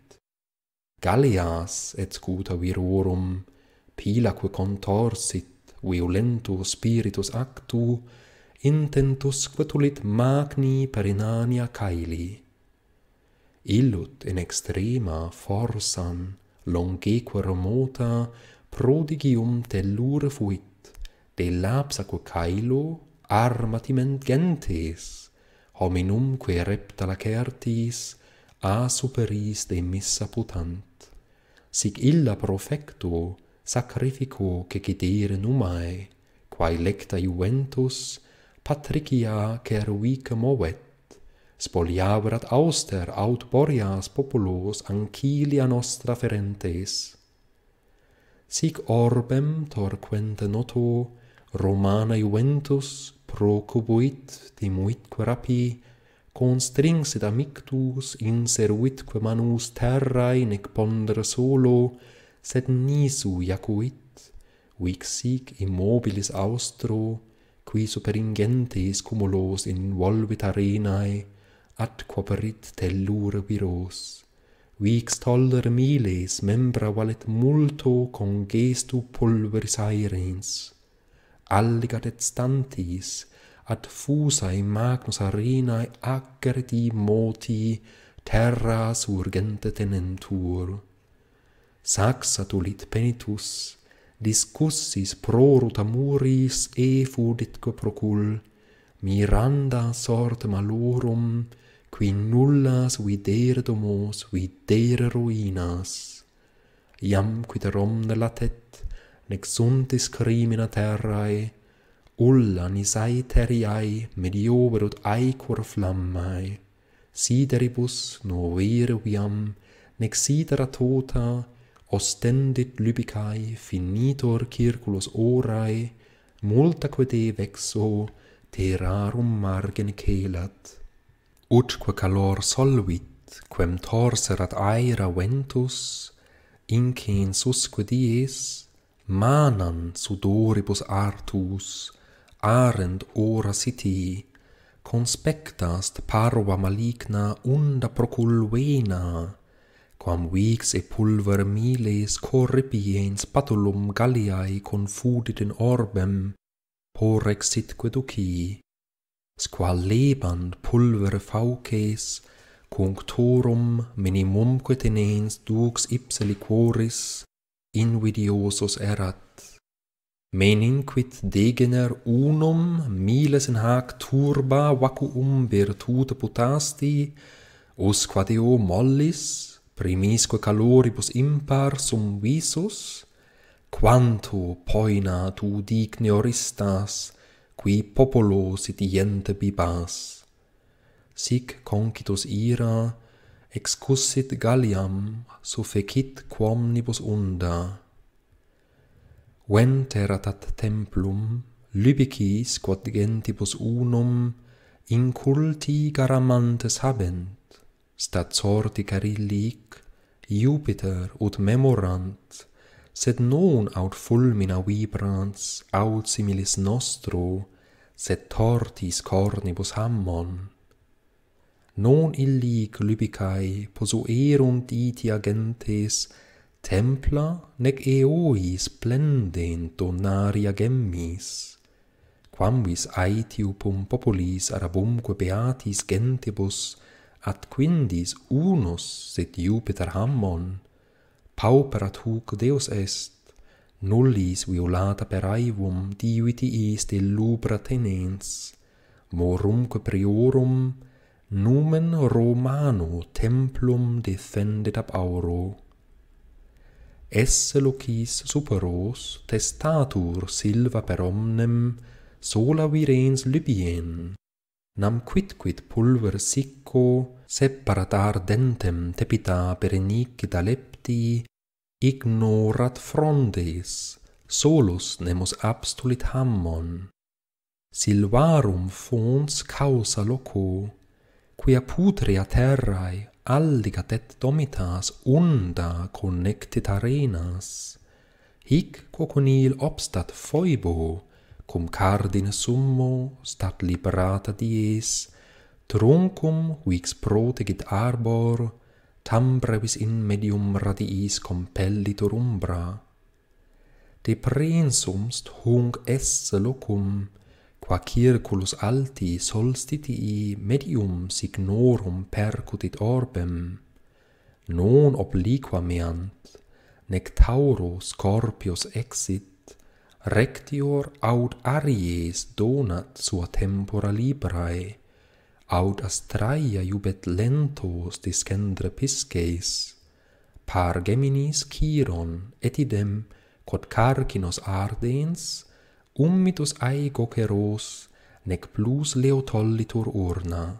Galeas, et scuta virorum, pila quae contorsit, violento spiritus actu, intentus quetulit magni per inania caeli. Illut in extrema forsan, longeque remota, prodigium tellure fuit, de lapsaque caelo armatiment gentes, hominum que repta lacertis a superis de missa putant. Sic illa profecto sacrifico cecidere numae, quae lecta juventus patricia ceruic movet, spoliaverat auster aut borias populos ancilia nostra ferentes sic orbem torquente noto romanae iuventus procubuit dimuitque rapi, constringsit amictus in servitque manus terrae nec pondere solo, sed nisu jacuit, vic sic immobilis austro, qui superingentes cumulos in volvit arenae, ad quaperit tellur viros. Vix toller miles membra valet multo con gestu pulveris aerens. Alligat et stantis, ad fusae magnus arenae acerti moti terra surgente tenentur. Saxa tulit penitus, discussis prorut amuris e fuditque procul, miranda sort malorum, qui nullas vider domos, vider ruinas. Iam quid rom de la nec sunt discrimina terrae, ulla nisae teriae, medio vedut aequor flammae. sideribus deribus no vire viam, nec sidera tota, ostendit lybicae finitor circulus orae, multa quede vexo, terarum margen celat utque calor solvit quem torserat aera ventus incin susque dies manan sudoribus artus arend ora siti conspectast parva maligna unda proculvena quam vix e pulver miles corripiens patulum galliae confudit in orbem porrexit queducii squalebant pulver fauces, conctorum minimumque tenens dux ipse liquoris invidiosos erat. Meninquit degener unum miles in hac turba vacuum virtute putasti, usqua mollis, primisque caloribus impar sum visus, quanto poina tu digni oristas, qui populo iente bibas. Sic concitus ira, excussit Galliam, suffecit quomnibus unda. Vent erat at templum, libicis quod gentibus unum, inculti garamantes habent, stat sorti carillic, Jupiter ut memorant, sed non aut fulmina vibrans, aut similis nostro, se tortis cornibus hammon. Non illi glubicae posuerunt itia gentes templa nec eois plendent donaria gemmis, quamvis aetiupum populis arabumque beatis gentibus at quindis unus sed iupiter hammon, pauperat huc Deus est, nullis violata per aevum diviti est illubra tenens, morumque priorum numen Romano templum defendet ab auro. Esse locis superos testatur silva per omnem sola virens Libien, nam quidquid pulver sicco separat ardentem tepita per enicita lepti ignorat frondes solus nemus abstulit hammon silvarum fons causa loco quia a terrae aldicat et domitas unda connectit arenas hic coconil obstat foibo cum cardine summo stat liberata dies truncum vix protegit arbor tam brevis in medium radiis compellitur umbra. De prensumst hung esse locum, qua circulus alti solstitii medium signorum percutit orbem, non obliqua meant, nec tauro scorpios exit, rectior aut aries donat sua tempora librae, aut astraia jubet lentos discendre pisceis, par geminis chiron et idem quod carcinos ardens, ummitus aego queros, nec plus tollitur urna.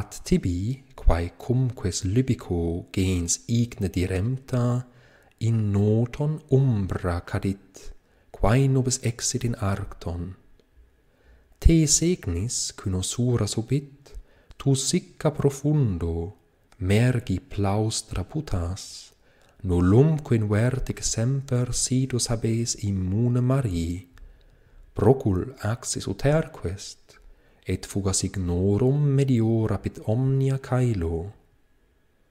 At tibi, quae cumques libico gens igne diremta, in noton umbra cadit, quae nobis exit in arcton, te segnis cun osura subit, tu sicca profundo, mergi plaustra putas, nolumque in vertic semper sidus habes immune Marii, procul axis uterquest, et fugas ignorum mediora pit omnia caelo.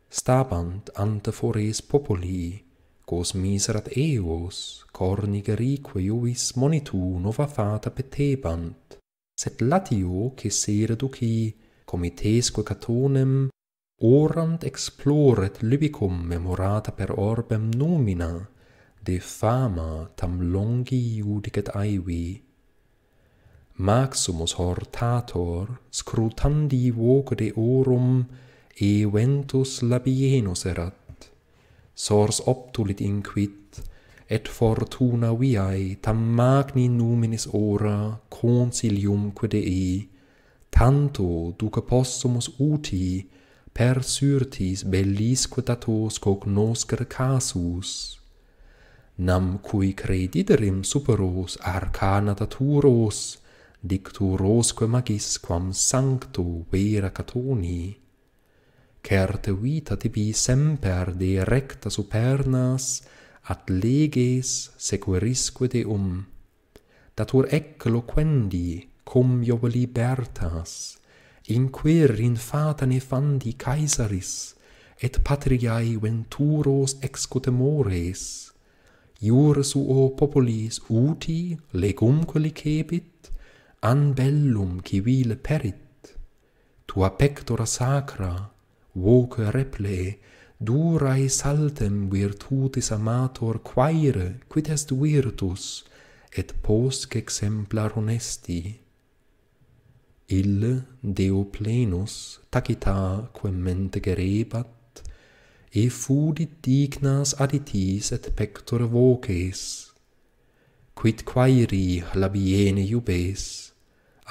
Stabant ante fores populi, cos miserat eos, cornigerique iuvis monitu nova fata petebant, sed latio che se reduci comitesque catonem orant exploret libicum memorata per orbem numina de fama tam longi judicet aivi maximus hortator scrutandi voco de orum eventus labienus erat sors optulit inquit et fortuna viae tam magni numinis ora consilium quid ei tanto duca possumus uti per surtis bellis quotatos cognoscer casus nam cui crediderim superos arcana dicturos dicturosque magis quam sancto vera catoni certe vita tibi semper de recta supernas at leges sequerisque deum datur eccloquendi cum iovo libertas in quir in fata ne fandi caesaris et patriae venturos excute mores iur suo populis uti legumque licebit an bellum civile perit tua pectora sacra voce replee durae saltem virtutis amator quaere quid est virtus et post exemplar honesti ille deo plenus tacita quem mente gerebat e fudit dignas aditis et pector voces quid quaeri labiene iubes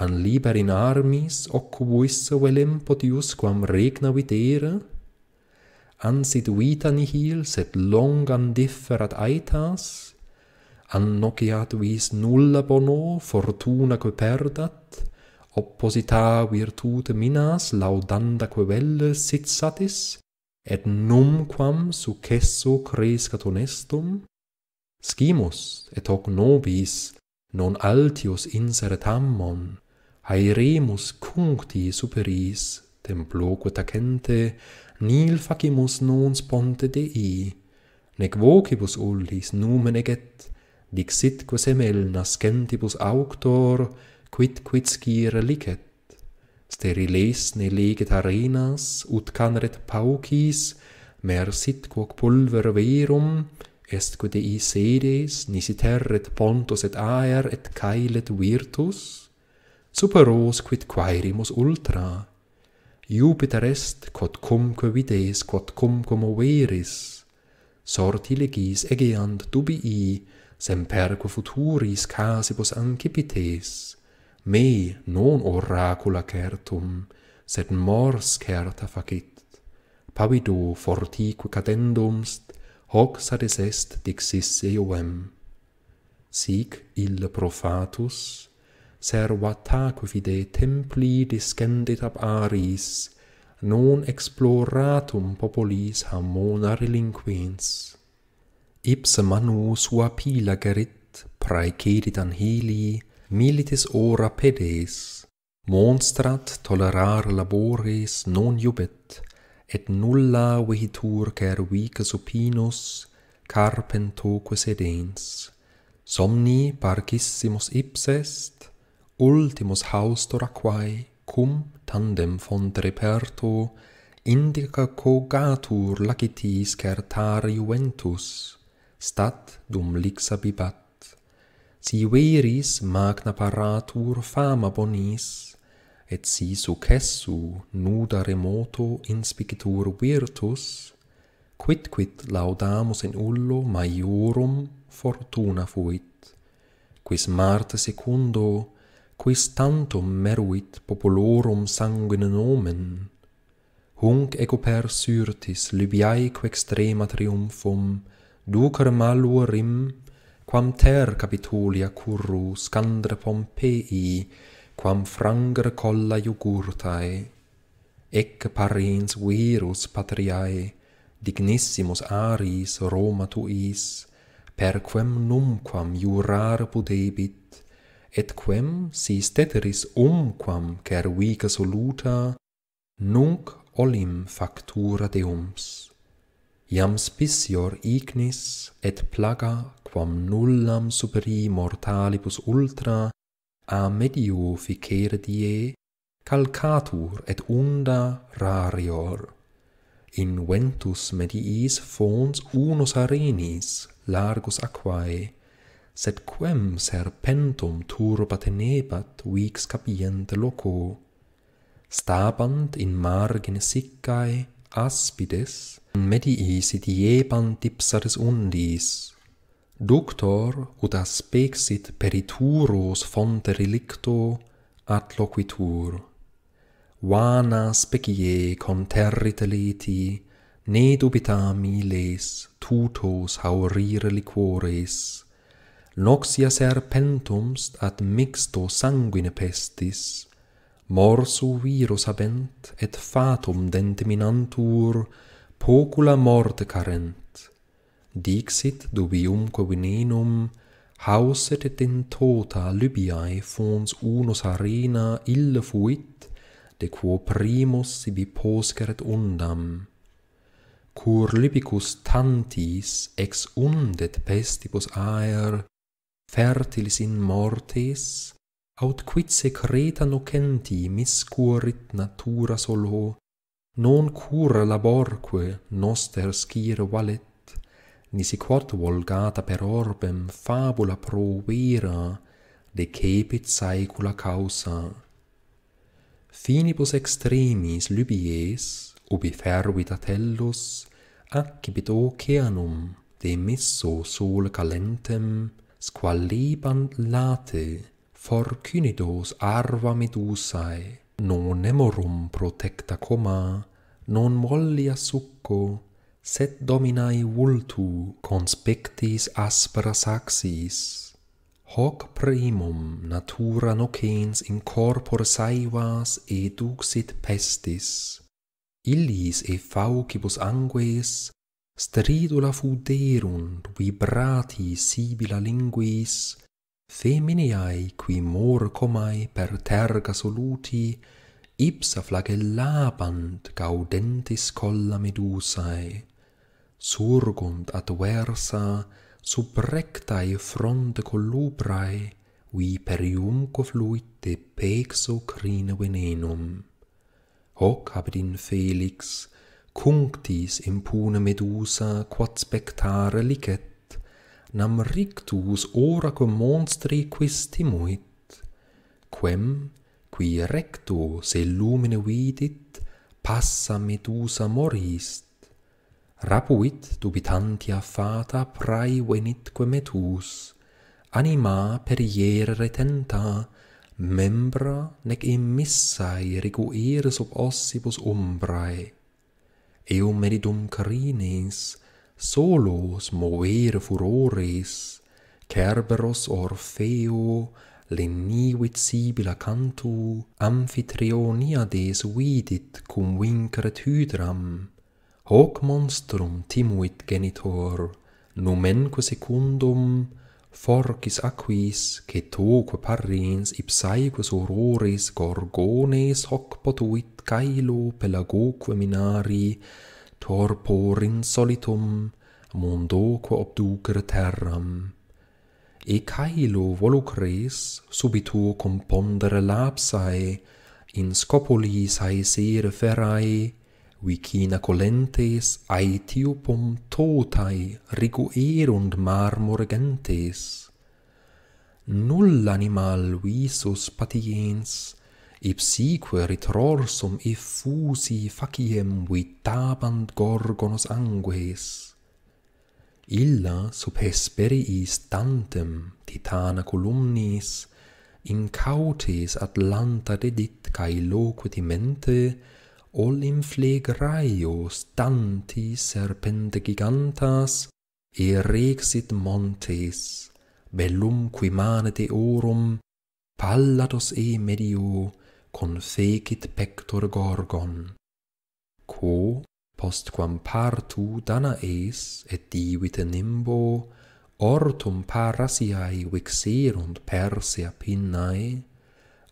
an liber in armis occubuisse velem potius quam regna videre ansit vita nihil, sed longan differat aetas, annociat vis nulla bono, fortuna que perdat, opposita virtute minas laudanda que velle sit satis, et numquam successo crescat honestum, scimus et hoc nobis non altius inseret ammon, haeremus cuncti superis, temploque tacente, nil facimus nons ponte dei, nec vocibus ullis numen eget, dixit nascentibus auctor, quid quid scire licet. Sterilis ne leget arenas, ut canret paucis, mer sit quoc pulver verum, est quod ei sedes, nisi terret pontos et aer et caelet virtus? Superos quid quaerimus ultra, Jupiter est quod cumque vides quod cumque moveris sorti legis egeant dubii semperque futuris casibus ancipites me non oracula certum sed mors certa facit pavido fortique cadendumst hoc sades est dixisse iuem sic ille profatus servata tacu fide templi discendit ab aris, non exploratum populis hamonare relinquens. Ipsa manu sua pila gerit, praecedit angelii, militis ora pedes, monstrat tolerar labores non iubet, et nulla vehitur cer vicus supinus carpentuque sedens. Somni parcissimus ipsest, est, ultimus haustor aquae cum tandem font reperto indica cogatur laciti scertar juventus stat dum lixa bibat si veris magna paratur fama bonis et si successu nuda remoto inspicitur virtus quid quid laudamus in ullo maiorum fortuna fuit quis marte secundo quis tantum meruit populorum sanguine nomen hunc ego per syrtis libiae extrema triumphum ducer maluorim quam ter capitolia curru scandre pompei quam frangere colla jugurtae ec parens virus patriae dignissimus aris roma tuis per quem numquam iurare pudebit et quem si steteris umquam cervica soluta, nunc olim factura deums. Iam spisior ignis et plaga quam nullam superi mortalibus ultra a medio ficere die, calcatur et unda rarior. In ventus mediis fons unus arenis largus aquae, sed quem serpentum turba tenebat vix capient loco stabant in margine siccae aspides in medii sit iebant ipsades undis Doctor ut aspexit perituros fonte relicto ad loquitur. Vana specie conterrit leti, ne dubita miles tutos haurire liquores noxia serpentums ad mixto sanguine pestis, morsu virus habent, et fatum dentiminantur pocula morte carent. Dixit dubium vinenum, hauset et in tota Lybiae fons unus arena ille fuit, de quo primus sibi posceret undam. Cur Libicus tantis ex undet pestibus aer, fertilis in mortis aut quid secreta nocenti miscurit natura solo non cur laborque noster skier valet nisi quod volgata per orbem fabula pro vera de capit saecula causa finibus extremis lubies ubi fervit atellus accipit oceanum de misso sol calentem squalibant late forcunidos arva medusae non nemorum protecta coma non mollia succo sed dominae vultu conspectis aspera saxis hoc primum natura nocens in corpore saivas et pestis illis e faucibus angues stridula fuderunt vibrati sibila linguis, femineae qui mor comae per terga soluti, ipsa flagellabant gaudentis colla medusae, surgunt adversa, sub rectae fronte colubrae, vi periumco fluite pexo crine venenum. Hoc abit in Felix, cunctis impune medusa quod spectare licet nam rictus oracum monstri quis timuit quem qui recto se lumine vidit passa medusa morist rapuit dubitantia fata prae venitque quae metus anima per iere retenta membra nec in missae reguere sub ossibus umbrae eum meritum crines, solos mover furores, Cerberos Orfeo, lenivit sibila cantu, Amphitrioniades vidit cum vincret hydram, hoc monstrum timuit genitor, numenque secundum, forcis aquis, che toque parrens quos horores gorgones hoc potuit caelo pelagoque minari, torpor in solitum, mondoque obducere terram. E caelo volucres subito compondere lapsae, in scopoli sae sere ferae, vicina colentes aetiopum totae riguerunt marmor gentes. Null animal visus patiens, ipsique ritrorsum effusi faciem vitabant gorgonos angues. Illa sub hesperiis tantem titana columnis, in cautes Atlanta dedit cae loquitimente, olim phlegraios danti serpente gigantas erexit montes bellum qui mane de pallatos e medio confecit pector gorgon quo postquam partu danaes et divit nimbo ortum parasiae vixerunt persia pinnae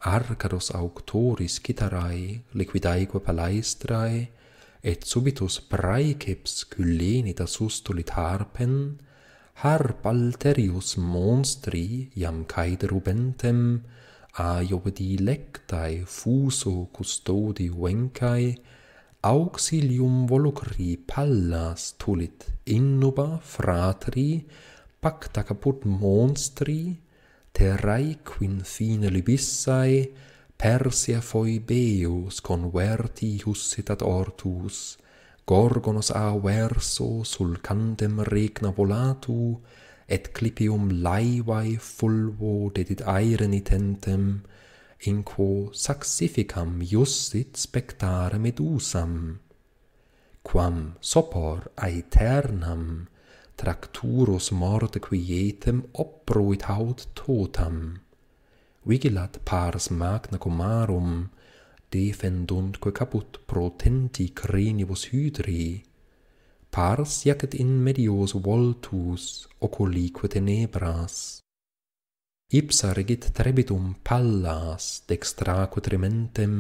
arcados auctoris citarae liquidaeque palaestrae et subitus praeceps cyllini da sustulit harpen harp alterius monstri iam caid rubentem a iobedi lectae fuso custodi vencae auxilium volucri pallas tulit innuba fratri pacta caput monstri terrae quin fine libissae Persia foi beus con hussit ad ortus, Gorgonos a verso sul cantem regna volatu, Et clipium laivae fulvo dedit aeren itentem, In quo saxificam justit spectare medusam, Quam sopor aeternam, tracturus morte qui etem oproit haud totam vigilat pars magna comarum defendunt caput pro tenti crenibus hydri pars jacet in medios voltus oculique tenebras ipsa regit trebitum pallas dextra quo trementem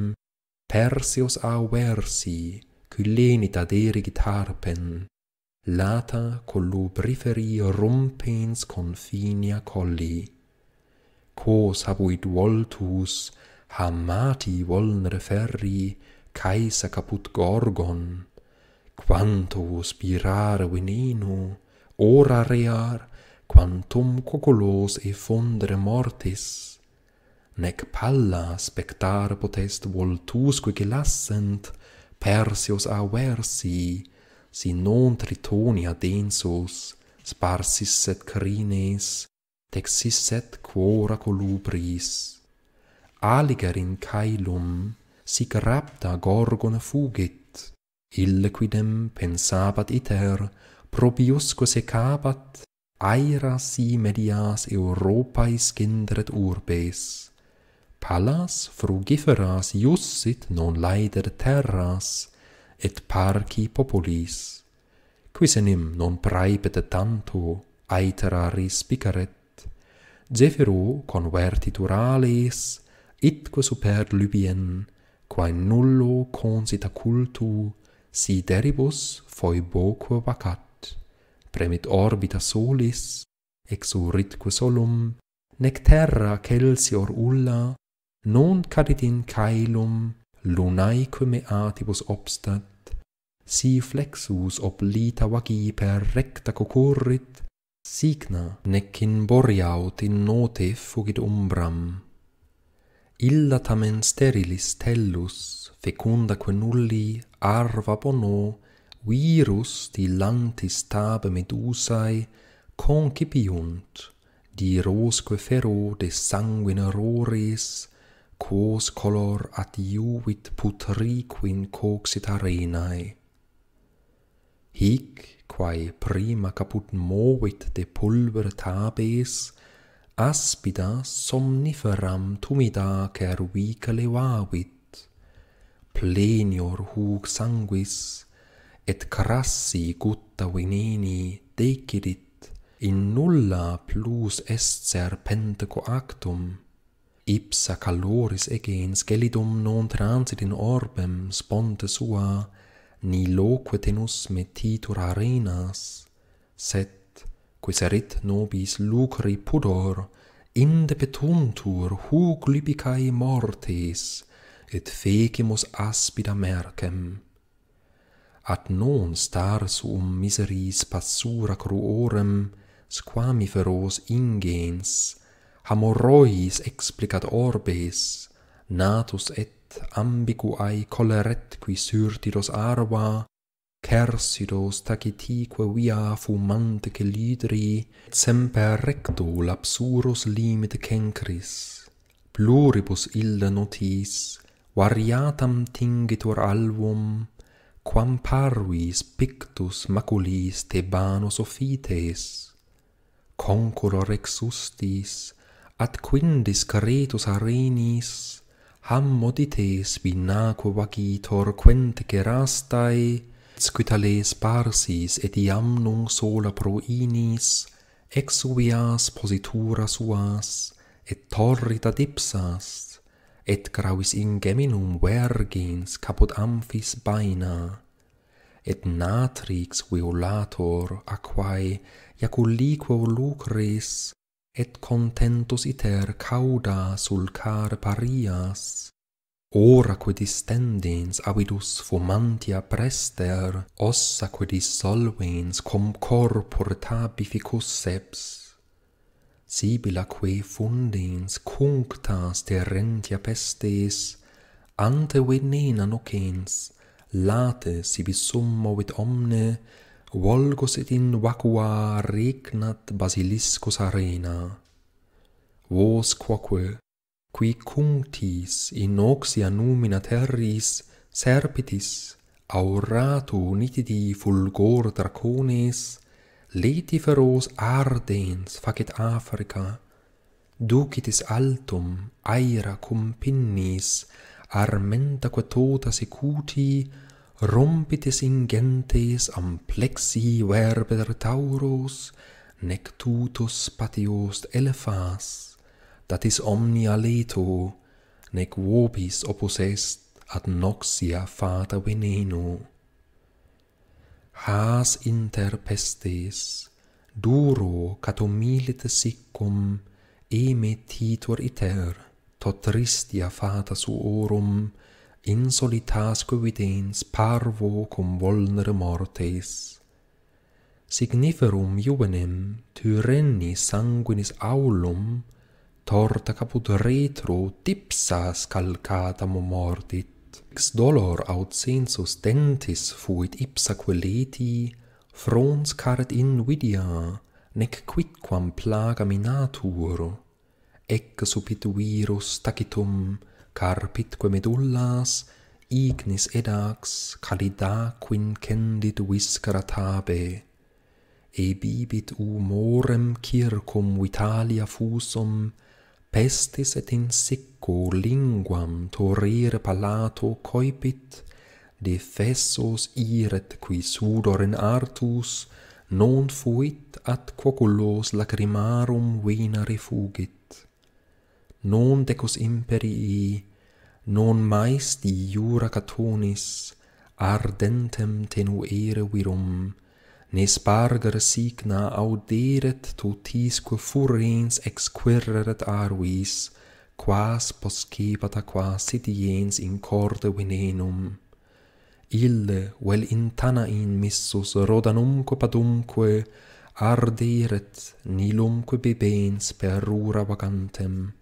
Persios aversi cui lenita derigit harpen lata colubriferi rumpens confinia colli quos habuit voltus hamati volnere ferri caesa caput gorgon quanto spirare veneno ora rear quantum cocolos e mortis nec palla spectare potest voltus quicelassent persios aversi si non tritoni densos, sparsisset crines, texisset quora colubris. Aliger in caelum, sic rapta gorgon fugit, illiquidem pensabat iter, probiusque secabat, aera si medias Europae scendret urbes. Pallas frugiferas iussit non leider terras, et parci populis, quis enim non praepet tanto aetera ris picaret, convertitur alis, itque super lubien, quae nullo consita cultu, si deribus foiboque vacat, premit orbita solis, exuritque solum, nec terra celsior ulla, non cadit in caelum, lunaeque meatibus obstat, si flexus ob lita vagi per recta cocurrit, signa nec in boriaut in note fugit umbram. Illa tamen sterilis tellus, fecunda que nulli arva bono, virus dilantis lantis tabe medusae concipiunt, di rosque de sanguine roris, quos color at putriquin coxit arenae hic quae prima caput movit de pulver tabes aspida somniferam tumida cer vica levavit plenior hug sanguis et crassi gutta veneni decidit in nulla plus est serpente coactum ipsa caloris egens gelidum non transit in orbem sponte sua ni loque tenus metitur arenas, set, quis erit nobis lucri pudor, inde petuntur huc lipicae mortis, et fecimus aspida mercem. At non star suum miseris passura cruorem, squami feros ingens, hamorrois explicat orbes, natus et ambiguae colleret qui surtidos arva, cersidos tacitique via fumante che et semper recto lapsurus limite cencris. Pluribus illa notis, variatam tingitur alvum, quam parvis pictus maculis tebano sofites, concolor exustis, ad quindis caretus arenis, ham modites spina quaqui quente gerastai squitales parsis et iam non sola proinis ex uvias positura suas et torrita dipsas et gravis in geminum vergens caput amphis baina et natrix violator aquae jaculique lucris et contentus iter cauda sulcar parias, ora quid distendens abidus fumantia prester, ossa quid dissolvens cum corpore tabificusseps, sibila quae fundens cunctas terrentia pestes, ante venena nocens, late sibi summo vid omne, volgos et in vacua regnat basiliscus arena. Vos quoque, qui cunctis in oxia numina terris, serpitis, auratu nitidi fulgor dracones, leti ardens facit Africa, ducitis altum aera cum pinnis, armenta quetota secuti, rompitis ingentes amplexi verber tauros, nec tutus patiost elefas, datis omnia leto, nec vobis opus est ad noxia fata veneno. Has inter pestes, duro catomilit sicum, eme titur iter, tot tristia fata suorum, insolitasque videns parvo cum volnere mortes. Signiferum juvenem tyrenni sanguinis aulum torta caput retro dipsa scalcatam mordit. Ex dolor aut sensus dentis fuit ipsa quelleti, frons caret invidia, nec quidquam plaga minatur. Ecce subit virus tacitum, carpit quem ignis edax calida quin candid whiskerat habe e bibit u morem circum vitalia fusum pestis et in sicco linguam torire palato coipit de fessos iret qui sudor in artus non fuit at coculos lacrimarum vena refugit non decus imperii, non maes di iura catonis, ardentem tenuere virum, ne sparger signa auderet tutisque furrens exquireret arvis, quas poscebat a quas sitiens in corde venenum. Ille, vel in tana in missus rodanumque padumque, arderet nilumque bibens per rura vagantem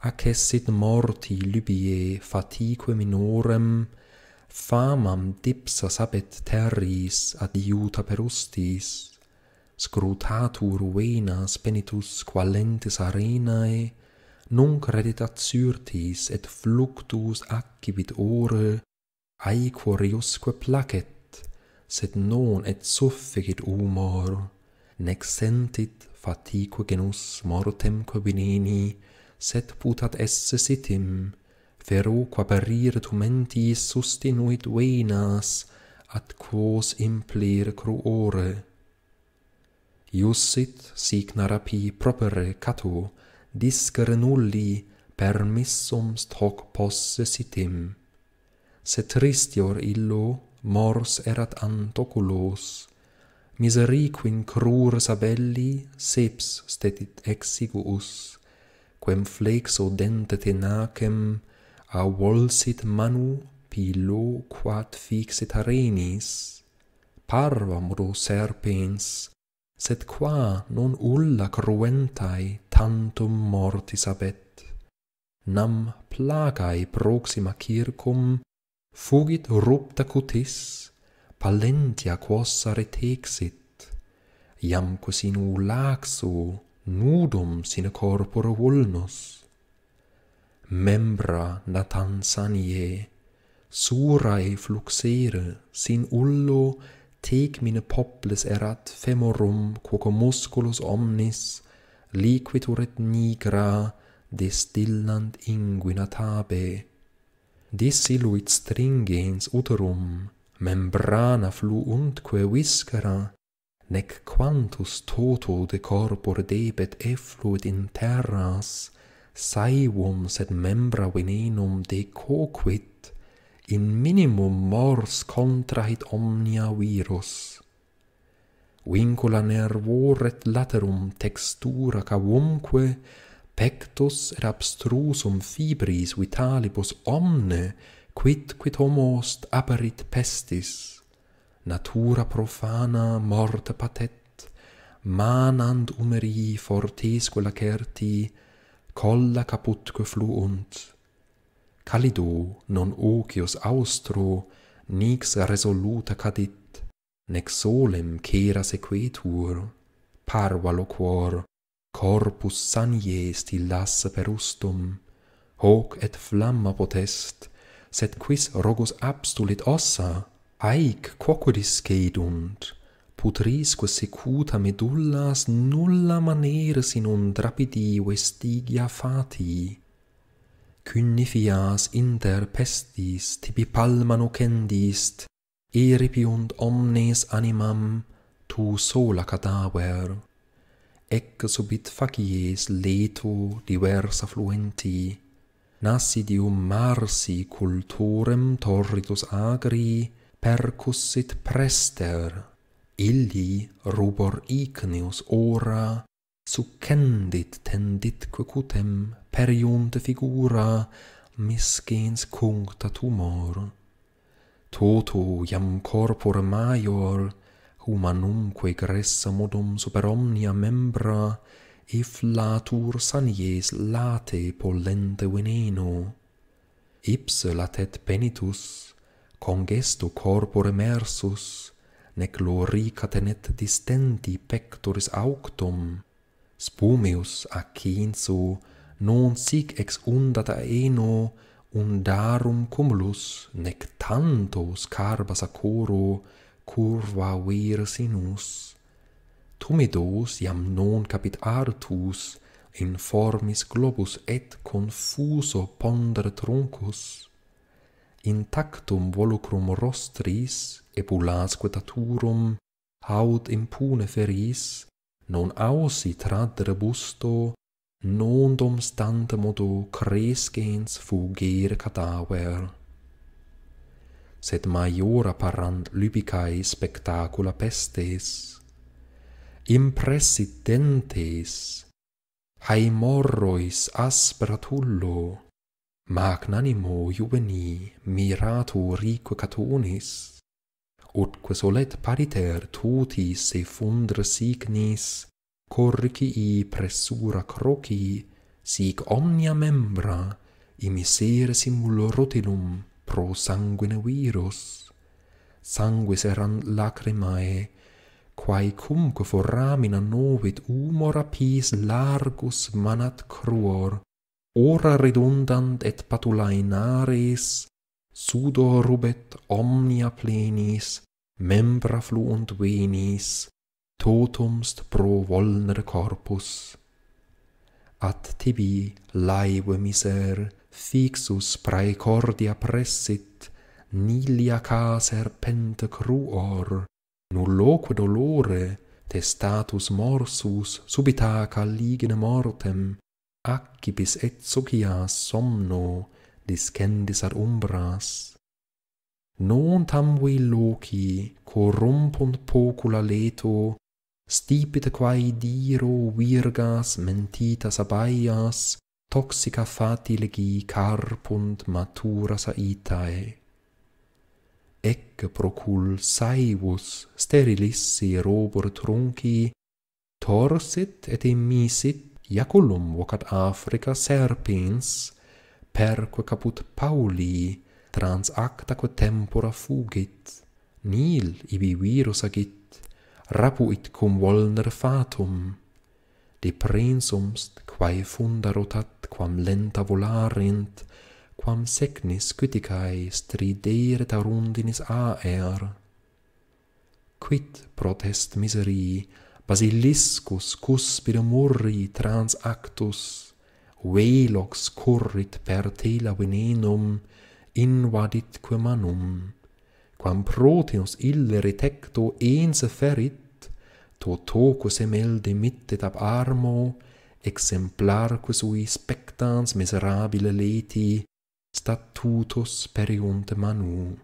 accessit morti lubie fatique minorem famam dipsa sabet terris ad iuta per ustis scrutatur venas penitus qualentes arenae nunc redit syrtis et fluctus accibit ore ai quoriusque placet sed non et suffigit umor nec sentit fatique genus mortem quibinini sed putat esse sitim, feru qua perir tu mentis sustinuit venas, at quos implir cruore. Iussit, sic narapi propere catu, discere nulli permissum stoc hoc posse sitim. Se tristior illo, mors erat antoculos, miseriquin crur sabelli seps stetit exiguus quem flexo dente tenacem a volsit manu pilo quat fixit arenis parvam ro serpens sed qua non ulla cruentae tantum mortis abet nam plagae proxima circum fugit rupta cutis palentia quos retexit iam quasi laxo nudum sine corpore vulnus membra natans annie surae fluxere sin ullo teg mine poples erat femorum quo musculus omnis, liquitur et nigra destillant inguinat habe dissiluit stringens uterum membrana fluuntque viscera nec quantus toto de CORPOR debet effluit in terras saevum sed membra venenum de coquit in minimum mors contrahit omnia virus vincula nervore et laterum textura cavumque pectus et abstrusum fibris vitalibus omne quid quid homo APERIT pestis natura profana morte patet manand umeri fortes quella certi colla caputque fluunt calido non ocius austro nix resoluta cadit nec solem cera sequetur parva lo cuor corpus sanie stillas per ustum hoc et flamma potest sed quis rogus abstulit ossa aic quoquedis cedunt, putrisque secuta medullas nulla manere sinon drapidi vestigia fati, cunnifias inter pestis tipi palma nocendist, eripiunt omnes animam tu sola cadaver, ec subit facies leto diversa fluenti, nasidium marsi cultorem torritus agri, percussit prester illi rubor igneus ora succendit tenditque cutem per iunte figura miscens cuncta tumor toto iam corpore maior humanumque gressa modum super omnia membra e flatur sanies late pollente veneno Ipsa latet penitus congestu corpore mersus, nec lorica tenet distenti pectoris auctum, spumius acinsu, non sic ex undata eno, undarum cumulus, nec tantos carbas acoro, curva vir sinus. Tumidos iam non capit artus, in formis globus et confuso ponder truncus, intactum volucrum rostris et pulas haut impune feris non ausi tradre busto non dom stante modo crescens fugir cadaver sed maiora parrant lybicae spectacula pestes impressidentes hae morrois aspera tullo magnanimo juveni mirato rico catonis ut quos pariter tuti se fundre signis corqui i pressura croci, sic omnia membra i misere simul rotinum pro sanguine virus sanguis erant lacrimae quae cumque foramina novit umor apis largus manat cruor ora redundant et patulinaris sudor rubet omnia plenis membra fluunt venis totumst pro volner corpus at tibi laive miser fixus praecordia pressit nilia ca serpente cruor nullo quo dolore testatus morsus subita ca mortem accipis et sugias somno discendis ad umbras. Non tam vi loci, co pocula leto, stipit quae diro virgas mentitas abaias, toxica fati legi carpunt maturas aitae. Ec procul saivus sterilissi robur trunci, torsit et emisit Iaculum vocat Africa serpens, perque caput Pauli, trans acta quo tempora fugit, nil ibi virus agit, rapuit cum volner fatum, de prensumst quae funda rotat quam lenta volarent, quam secnis cuticae strideret arundinis aer. Quid protest miserii, basiliscus cuspid murri trans actus velox currit per tela venenum invadit quem manum quam proteus ille retecto ense ferit totocus emel demittet ab armo exemplar quis spectans miserabile leti statutus periunt manum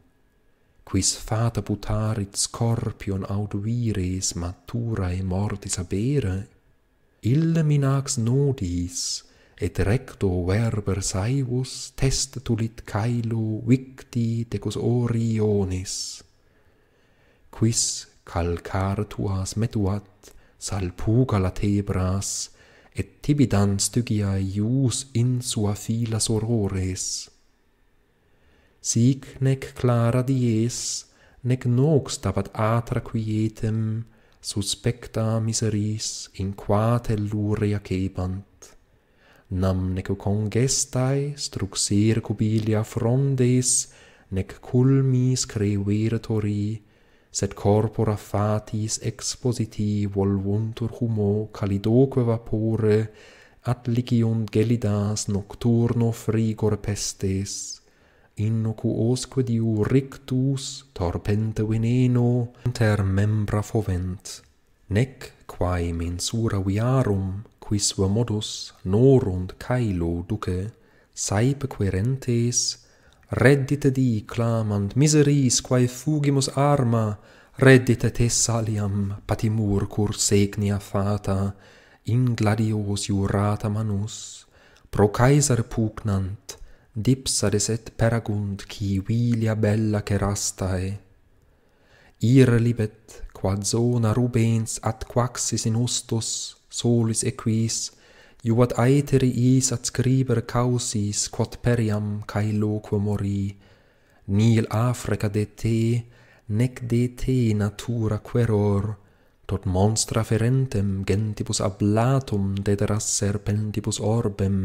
quis fata putarit scorpion aut vires maturae mortis abere, ille minax nodis, et recto verber saivus test tulit caelo victi decus orionis. Quis calcar tuas metuat, sal puga la tebras, et tibidan stygia ius in sua filas orores, sic nec clara dies, nec nox dabat atra quietem, suspecta miseris in qua te luria cebant. Nam nec congestae struxere cubilia frondes, nec culmis creveratori, sed corpora fatis expositi volvuntur humo calidoque vapore, at ligiunt gelidas nocturno frigor pestes innocuosque diu rictus torpente veneno inter membra fovent, nec quae mensura viarum quis modus norund caelo duce saipe querentes reddite di clamant miseris quae fugimus arma reddite te saliam patimur cur segnia fata in gladios iurata manus pro caesar pugnant dipsa de peragunt qui vilia bella cerastae. e ir libet quad zona rubens at quaxis in ustus solis equis iuvat aeteri is at scriber causis quod periam cae loquo mori nil africa de te nec de te natura queror tot monstra ferentem gentibus ablatum dederas serpentibus orbem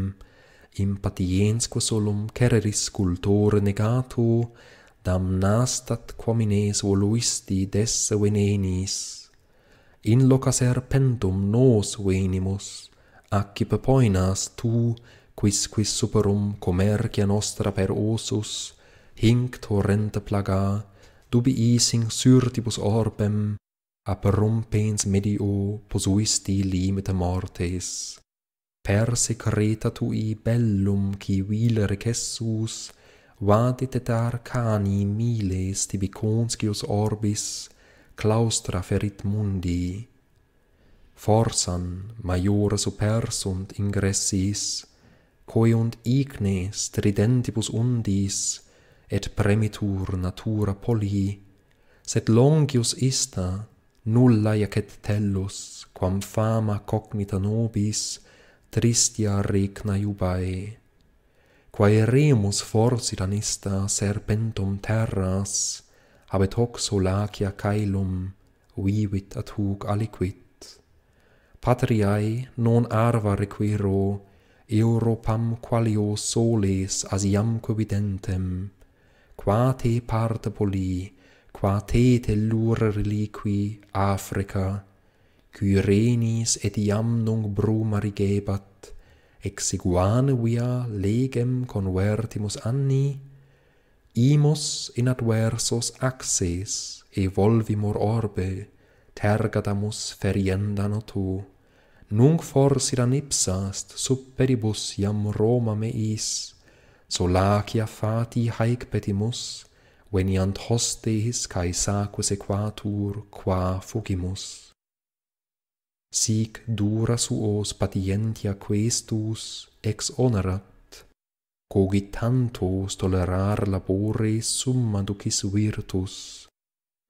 impatiens quo solum quereris cultor negato damnastat quam in voluisti desse venenis in loca serpentum nos venimus accipe poenas tu quis quis superum comercia nostra per osus hinc torrente plaga dubi ising surtibus orbem aprumpens medio posuisti limita mortes per secreta tui bellum qui vil recessus vadit et arcani miles tibi conscius orbis claustra ferit mundi forsan maiora supersunt ingressis coi und igne stridentibus undis et premitur natura poli sed longius ista nulla iacet tellus quam fama cognita nobis tristia regna iubae. Quae remus forsit anista serpentum terras, habet hoc solacia caelum vivit ad hoc aliquit. Patriae non arva requiro, Europam qualio solis asiamque videntem, qua te parte poli, qua te te reliqui, Africa, Kyrenis et iam nunc bruma rigebat, exiguane via legem convertimus anni, imos in adversos axes evolvimur orbe, tergadamus ferienda notu. Nunc fors ipsast, nipsast superibus iam Roma meis, solacia fati haec petimus, veniant hostis caesaque sequatur qua fugimus sic dura suos patientia questus ex onerat, tantos tolerar labores summa ducis virtus,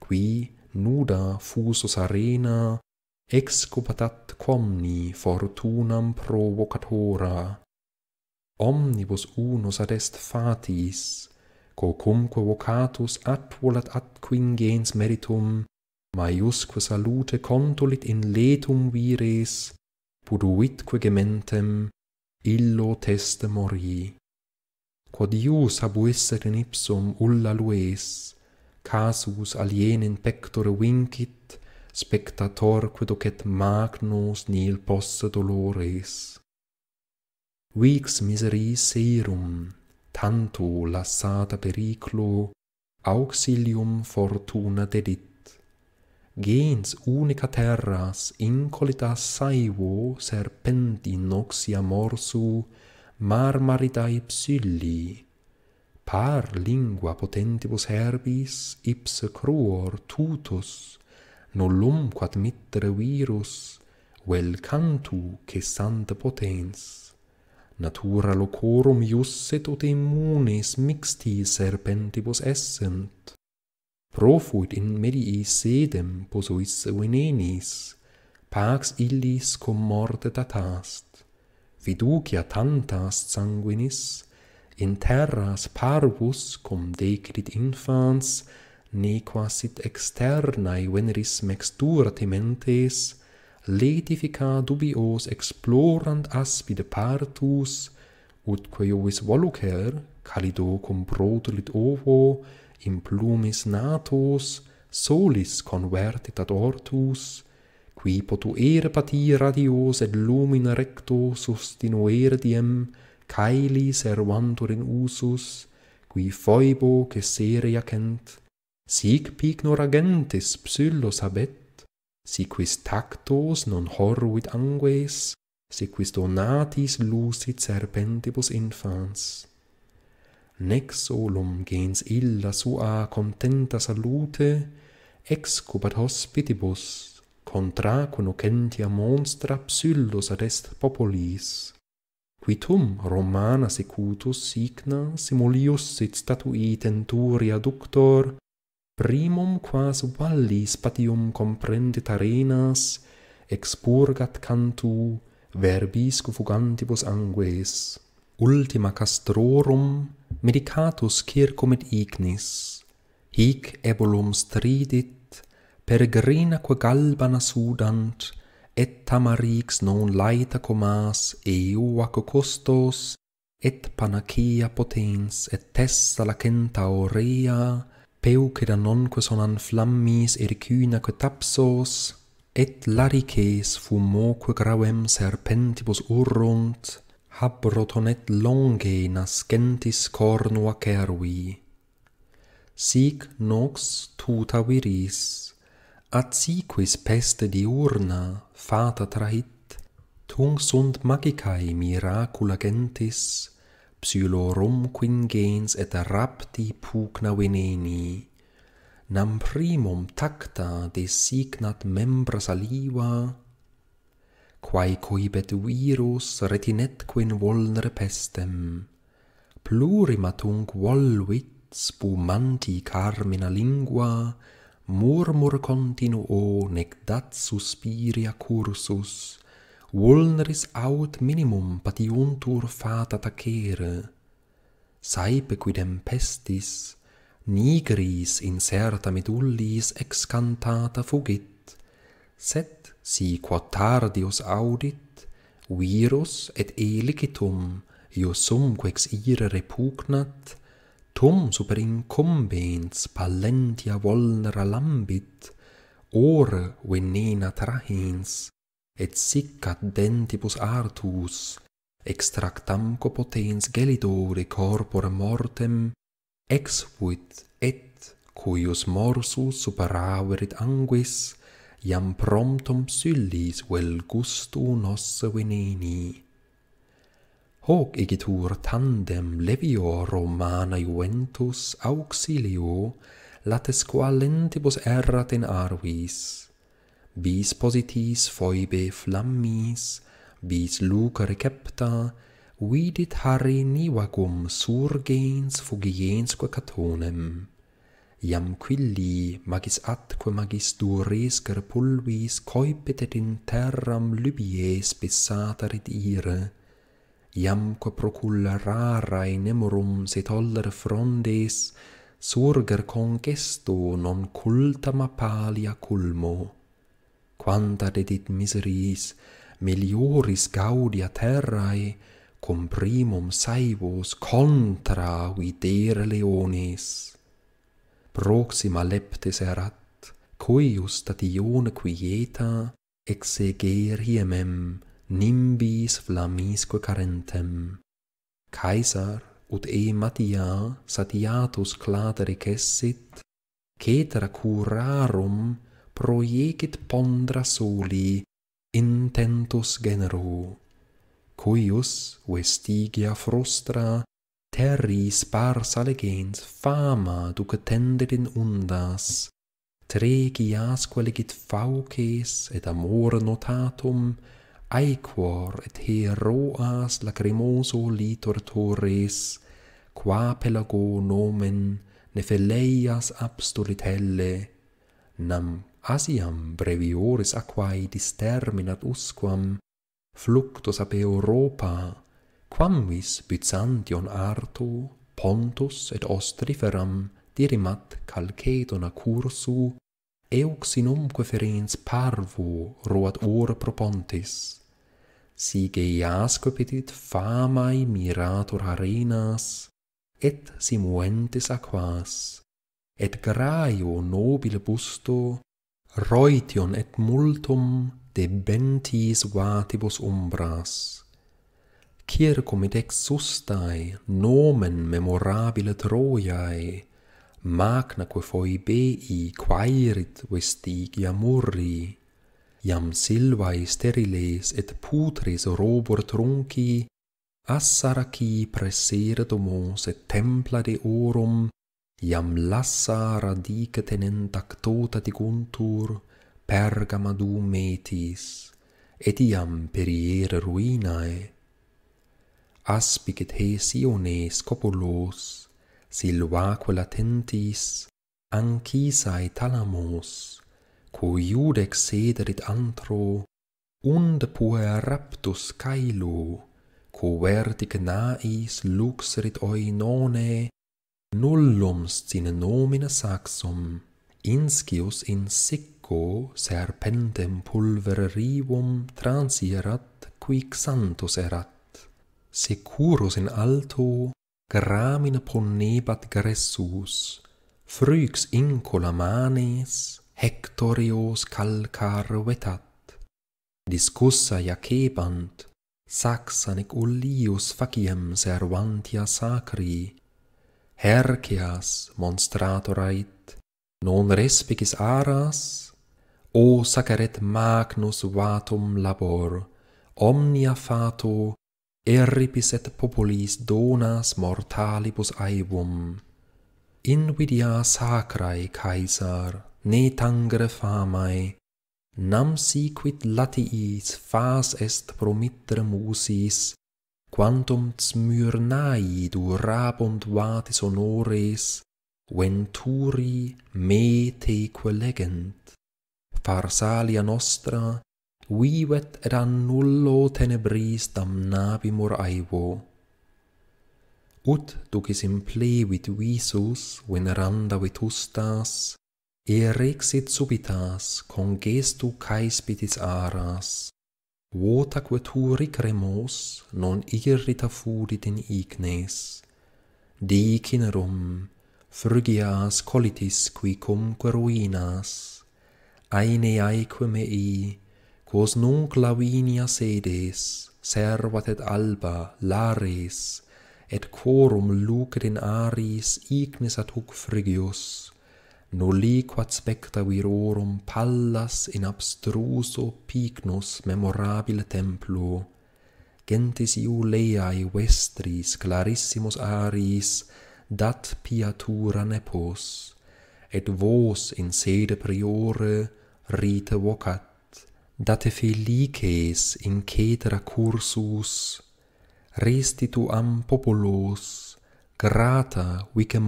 qui nuda fusus arena excupatat quomni fortunam provocatora. Omnibus unus adest fatis, cocumque vocatus atvolat atquingens meritum, maiusque salute contulit in letum vires, puduitque gementem, illo teste mori. Quod ius abuisset in ipsum ulla lues, casus alienin pectore vincit, spectator quid magnus nil posse dolores. Vix miseris serum, tanto lassata periclo, auxilium fortuna dedit gens unica terras incolitas saivo serpenti noxia morsu marmarita ipsilli, par lingua potentibus herbis ipse cruor tutus, nullum quat mitre virus vel cantu che sante potens. Natura locorum iusset ut immunis mixti serpentibus essent, profuit in mediis sedem posuis venenis, pax illis cum morte datast, viducia tantas sanguinis, in terras parvus cum decrit infans, ne quasit externae veneris mextura timentes, letifica dubios explorant aspide partus, utque jovis volucer, calido cum protulit ovo, in plumis natos solis convertit ad ortus qui potuere patir radios et lumen recto sustinuere diem caeli servantur in usus qui foibo que sere iacent sic pignor agentis psyllos habet Si quis tactos non horruit angues, si quis donatis lucid serpentibus infans nec solum gens illa sua contenta salute, excubat hospitibus, contracu nocentia monstra psyllus est populis, quitum romana secutus signa simulius sit statui tenturia ductor, primum quas vallis patium comprendit arenas, expurgat cantu verbis fugantibus angues, ultima castrorum, medicatus circum et ignis hic ebolum stridit per grina qua sudant, et tamarix non laeta comas eo aco costos et panacea potens et tessa la centa orea peu nonque non sonan flammis et quae tapsos et larices fumo gravem serpentibus urrunt habrotonet longe nascentis cornu cervi. Sic nox tuta viris, atsiquis peste diurna fata trahit, tung sunt magicae miracula gentis, psylorum quingens et rapti pugna veneni, nam primum tacta de signat membra saliva, quae coibet virus retinet quen volnere pestem. Plurima tunc volvit spumanti carmina lingua, murmur continuo nec dat suspiria cursus, volneris aut minimum patiuntur fata tacere. Saipe quidem pestis, Nigris in certa medullis excantata fugit, set si qua tardius audit, virus et elicitum iosumque quex ire repugnat, tum super incumbens palentia volnera lambit, or venena trahens, et siccat dentibus artus, extractamco potens gelidore corpore mortem, exfuit et cuius morsus superaverit anguis, iam promptum syllis vel gustu nos veneni. Hoc egitur tandem levio romana juventus auxilio, lates qua lentibus errat in arvis. Vis positis foibe flammis, bis lucre recepta, vidit hari nivacum surgens fugiensque catonem iam quilli magis atque magis duris cer pulvis et in terram lybies bisatarit ire, iam quo procul rara in emorum se toller frondes, surger congesto non culta palia culmo. Quanta dedit miseris, melioris gaudia terrae, cum primum saivos contra videre leones.» proxima leptis erat, cuius tation quieta exeger hiemem nimbis flamisque carentem. Caesar, ut e matia satiatus clateri cessit, cetera curarum proiecit pondra soli intentus genero, cuius vestigia frustra terri sparsa legens fama duc tender in undas tregiasque legit fauces et amor notatum aequor et heroas lacrimoso litor torres qua pelago nomen nefeleias absturit helle nam asiam brevioris aquae disterminat usquam fluctus ab europa quamvis Byzantion arto Pontus et Ostriferam dirimat Calcedona cursu euxinumque ferens parvo roat ora pro Pontis sige iasque petit famae mirator arenas et simuentes aquas et graio nobile busto roition et multum debentis vatibus umbras circum et ex sustae nomen memorabile Troiae, magna que foi bei quaerit vestigia murri, iam silvae steriles et putris robur trunci, assara qui presere domos et templa de orum, iam lassara dica tenent actota di contur, pergamadum etis, et iam periere ruinae, aspicit hesione silva silvaque latentis, ancisae talamos, cu iudex sederit antro, und puer raptus caelo, cu vertic nais luxerit oinone, nullum sine nomina saxum, inscius in sicco serpentem pulver rivum transierat, quic santus erat securus in alto gramina ponebat gressus frux incola manes hectorios calcar vetat discussa iacebant saxanic ullius faciem servantia sacri hercias monstratorait non respicis aras o sacaret magnus vatum labor omnia fato erripis et populis donas mortalibus aevum. Invidia sacrae, Caesar, ne tangere famae, nam si quid latiis fas est promittere musis, quantum tsmyrnai durabunt vatis honores, venturi me teque legend. Farsalia nostra, vivet et annullo tenebris damnabimur aevo. Ut ducis in plevit visus veneranda vetustas, erexit subitas con gestu caespitis aras, votaque tu ricremos non irrita fudit in ignes, dicinerum frugias colitis qui cumque ruinas, aene ei, quos nunc lavinia sedes, servat et alba, lares, et corum lucet in aris ignis ad hoc frigius, noliquat specta virorum pallas in abstruso pignus memorabile templo, gentis iuleae vestris clarissimus aris dat piatura nepos, et vos in sede priore rite vocat, date felices in cedra cursus restitu am populos grata vice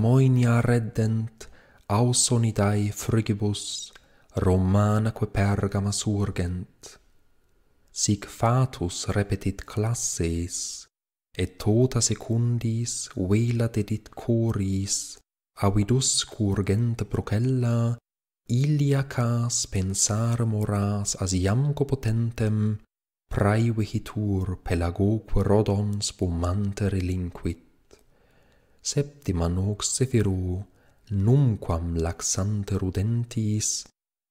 reddent ausonidae frigibus romana que pergama surgent sic fatus repetit classes et tota secundis vela dedit coris avidus curgent procella iliacas cas pensar moras as iam potentem praevihitur pelagoque rodons bumante relinquit. Septima nox sefiru, numquam laxante rudentis,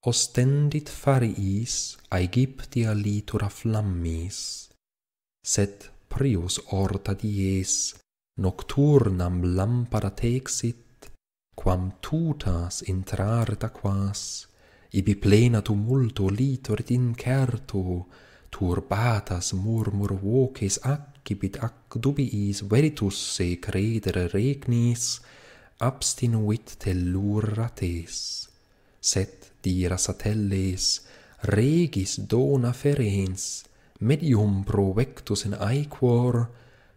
ostendit fariis aegyptia litura flammis, set prius orta dies nocturnam lampara texit, quam tutas intrarta quas, ibi plena tumulto litorit incerto, turbatas murmur voces accipit ac dubiis veritus se credere regnis, abstinuit tellurates, set dira satelles, regis dona ferens, medium vectus in aequor,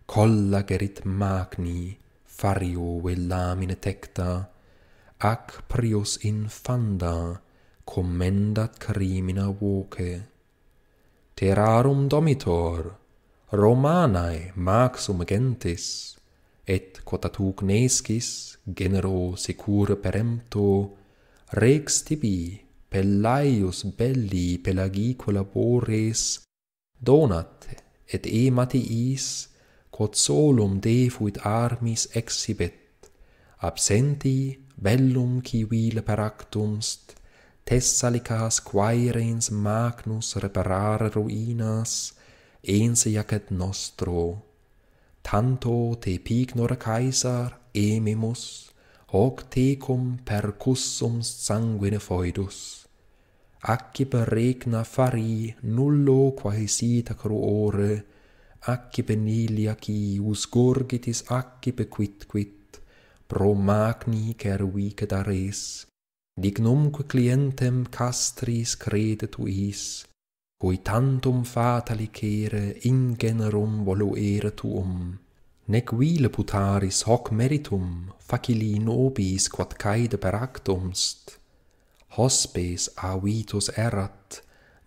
collagerit magni, fario vel lamine tecta, ac prius infanda commendat crimina voce. Terarum domitor, Romanae maxum gentis, et cotatuc nescis genero sicur peremto, rex tibi Pellaius belli pelagi collabores donat et emati is quod solum defuit armis exhibet absenti bellum qui vil peractum est tessalicas quaerens magnus reparare ruinas ense jacet nostro tanto te pignor caesar emimus hoc tecum percussum sanguine foidus accipe regna fari nullo quae sita cruore accipe nilia cius gurgitis accipe quitquit pro magni cervi cad ares, dignumque clientem castris credet uis, cui tantum fatali cere in generum voluere tuum, nec vile putaris hoc meritum facili nobis quat caide per actumst, hospes avitus erat,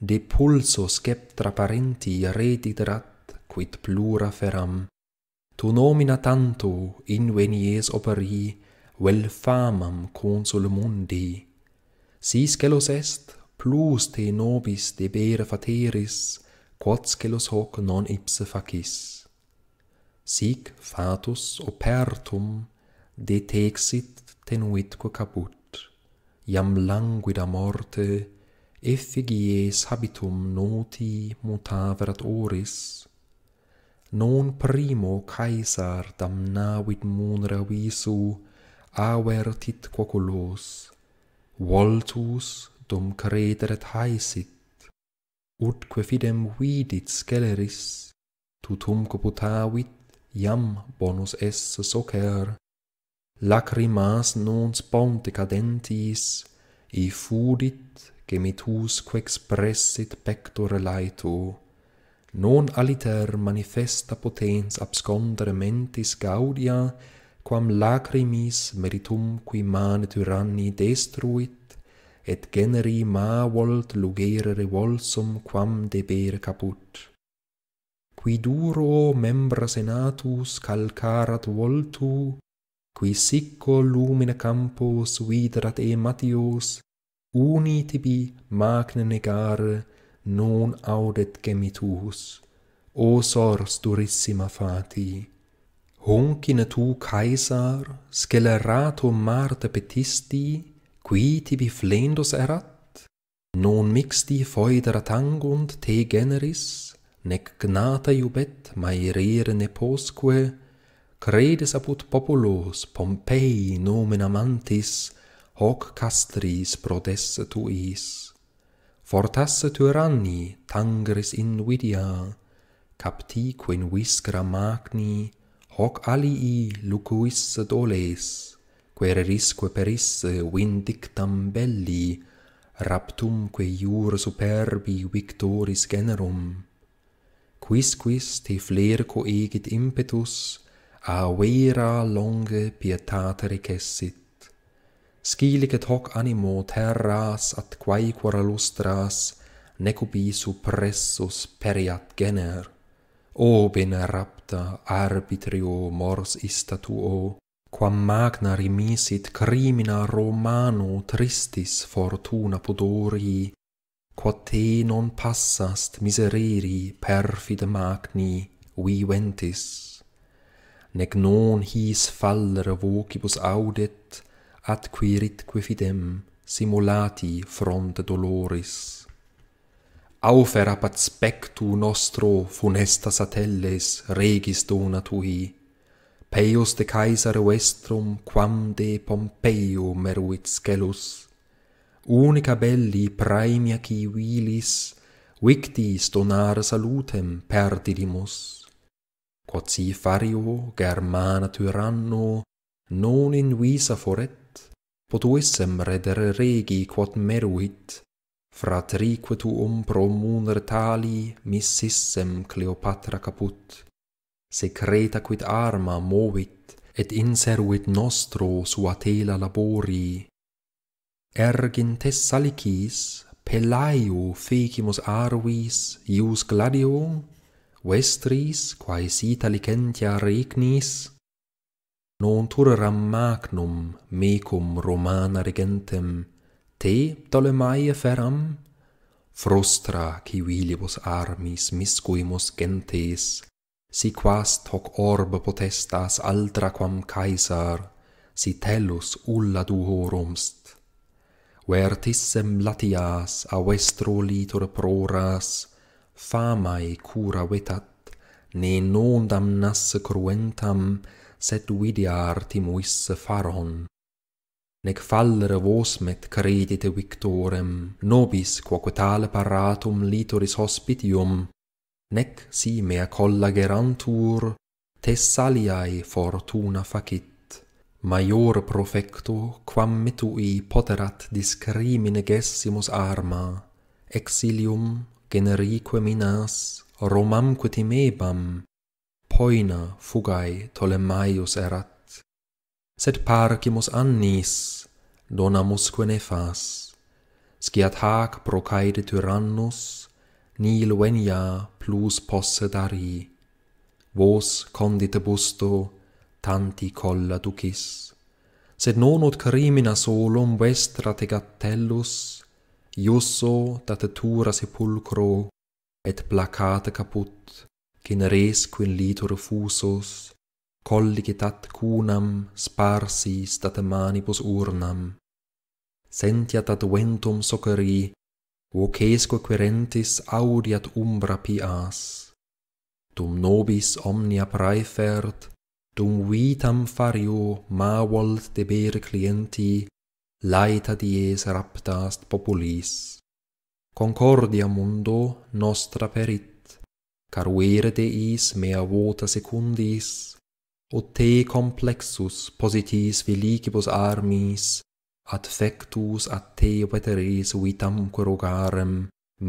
de pulso sceptra parenti rediderat, quid plura feram, Tu nomina tanto in venies operi, vel famam consul mundi. Si scelos est, plus te nobis debere fateris, quod scelos hoc non ipse facis. Sic fatus opertum, detexit tenuitque caput, iam languida morte, effigies habitum noti mutaverat oris, non primo caesar damnavit munera visu avertit coculos, voltus dum crederet haesit utque fidem vidit sceleris tutum coputavit iam bonus esse socer lacrimas non sponte cadentis i fudit gemitus expressit pectore laetur non aliter manifesta potens abscondere mentis gaudia, quam lacrimis meritum qui mane tyranni destruit, et generi ma volt lugere revolsum quam debere caput. Qui duro membra senatus calcarat voltu, qui sicco lumine campos viderat ematios, uni tibi magne negare, non audet gemitus, o sors durissima fati. Honcine tu, Caesar, scelerato marte petisti, qui tibi flendos erat? Non mixti foedera tangunt te generis, nec gnata iubet mai rere posque, credes apud populos Pompei nomen amantis, hoc castris prodesse tuis. Fortasse tyranni tangris invidia capti quin viscera magni hoc alii lucuis doles quere risque perisse vindictam belli raptum quae iur superbi victoris generum quis quis te flerco egit impetus a vera longe pietate recessit scilicet hoc animo terras at quae quora lustras necubi suppressus periat gener o bene rapta arbitrio mors ista tuo quam magna remisit crimina romano tristis fortuna pudori quod te non passast misereri perfide magni viventis nec non his fallere vocibus audet adquirit quifidem fidem simulati fronte doloris aufer apat spectu nostro funesta satelles regis dona tui peius de caesare vestrum quam de pompeio meruit scelus unica belli praemia qui vilis victis donare salutem perdidimus quod si fario germana tyranno non in visa foret ut uissem redere regi quod meruit, fratrique tuum pro muner tali mississem Cleopatra caput, secreta quid arma movit, et inseruit nostro sua tela labori. Ergin tes salicis, pelaiu fecimus arvis ius gladio, vestris, quae sita licentia regnis, non turram magnum mecum romana regentem te dolemaia feram frustra qui vilibus armis miscuimus gentes si quas hoc orb potestas altra quam caesar si tellus ulla duhorumst vertissem latias a vestro litor proras famae cura vetat ne non damnas cruentam sed vidi timuis faron. Nec fallere vos met credite victorem, nobis quoque tale paratum litoris hospitium, nec si mea colla gerantur, tessaliae fortuna facit. Maior profecto, quam mitui poterat discrimine gessimus arma, exilium generique minas, romamque timebam, poina fugai Ptolemaius erat. Sed parcimus annis donamusque nefas, sciat hac procaide tyrannus, nil venia plus posse dari, vos condite busto tanti colla ducis. Sed non ut crimina solum vestra te gattellus, iusso datetura sepulcro, et placata caput, res quin litur fusos, colliget at cunam sparsi stat manibus urnam. Sentiat ad ventum soceri, vocesque querentis audiat umbra pias. Tum nobis omnia praefert, tum vitam fario ma volt deber clienti, laeta dies raptast populis. Concordia mundo nostra perit, caruere deis mea vota secundis, o te complexus positis velicibus armis, ad fectus ad te veteris vitam corrogarem,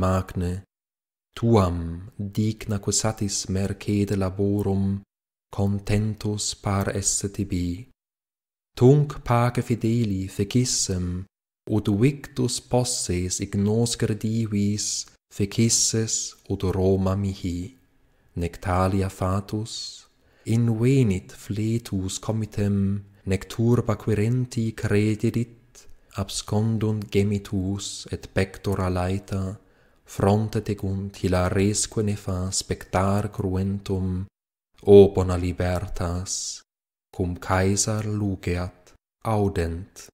magne, tuam digna quesatis mercede laborum, contentus par esse tibi. Tunc pace fideli fecissem, ut victus posses ignoscere divis, fecisses ut Roma mihi nectalia fatus, invenit fletus comitem, nec turba querenti credidit, abscondunt gemitus et pectora laeta, fronte tegunt hilaresque nefa spectar cruentum, o bona libertas, cum caesar luceat, audent.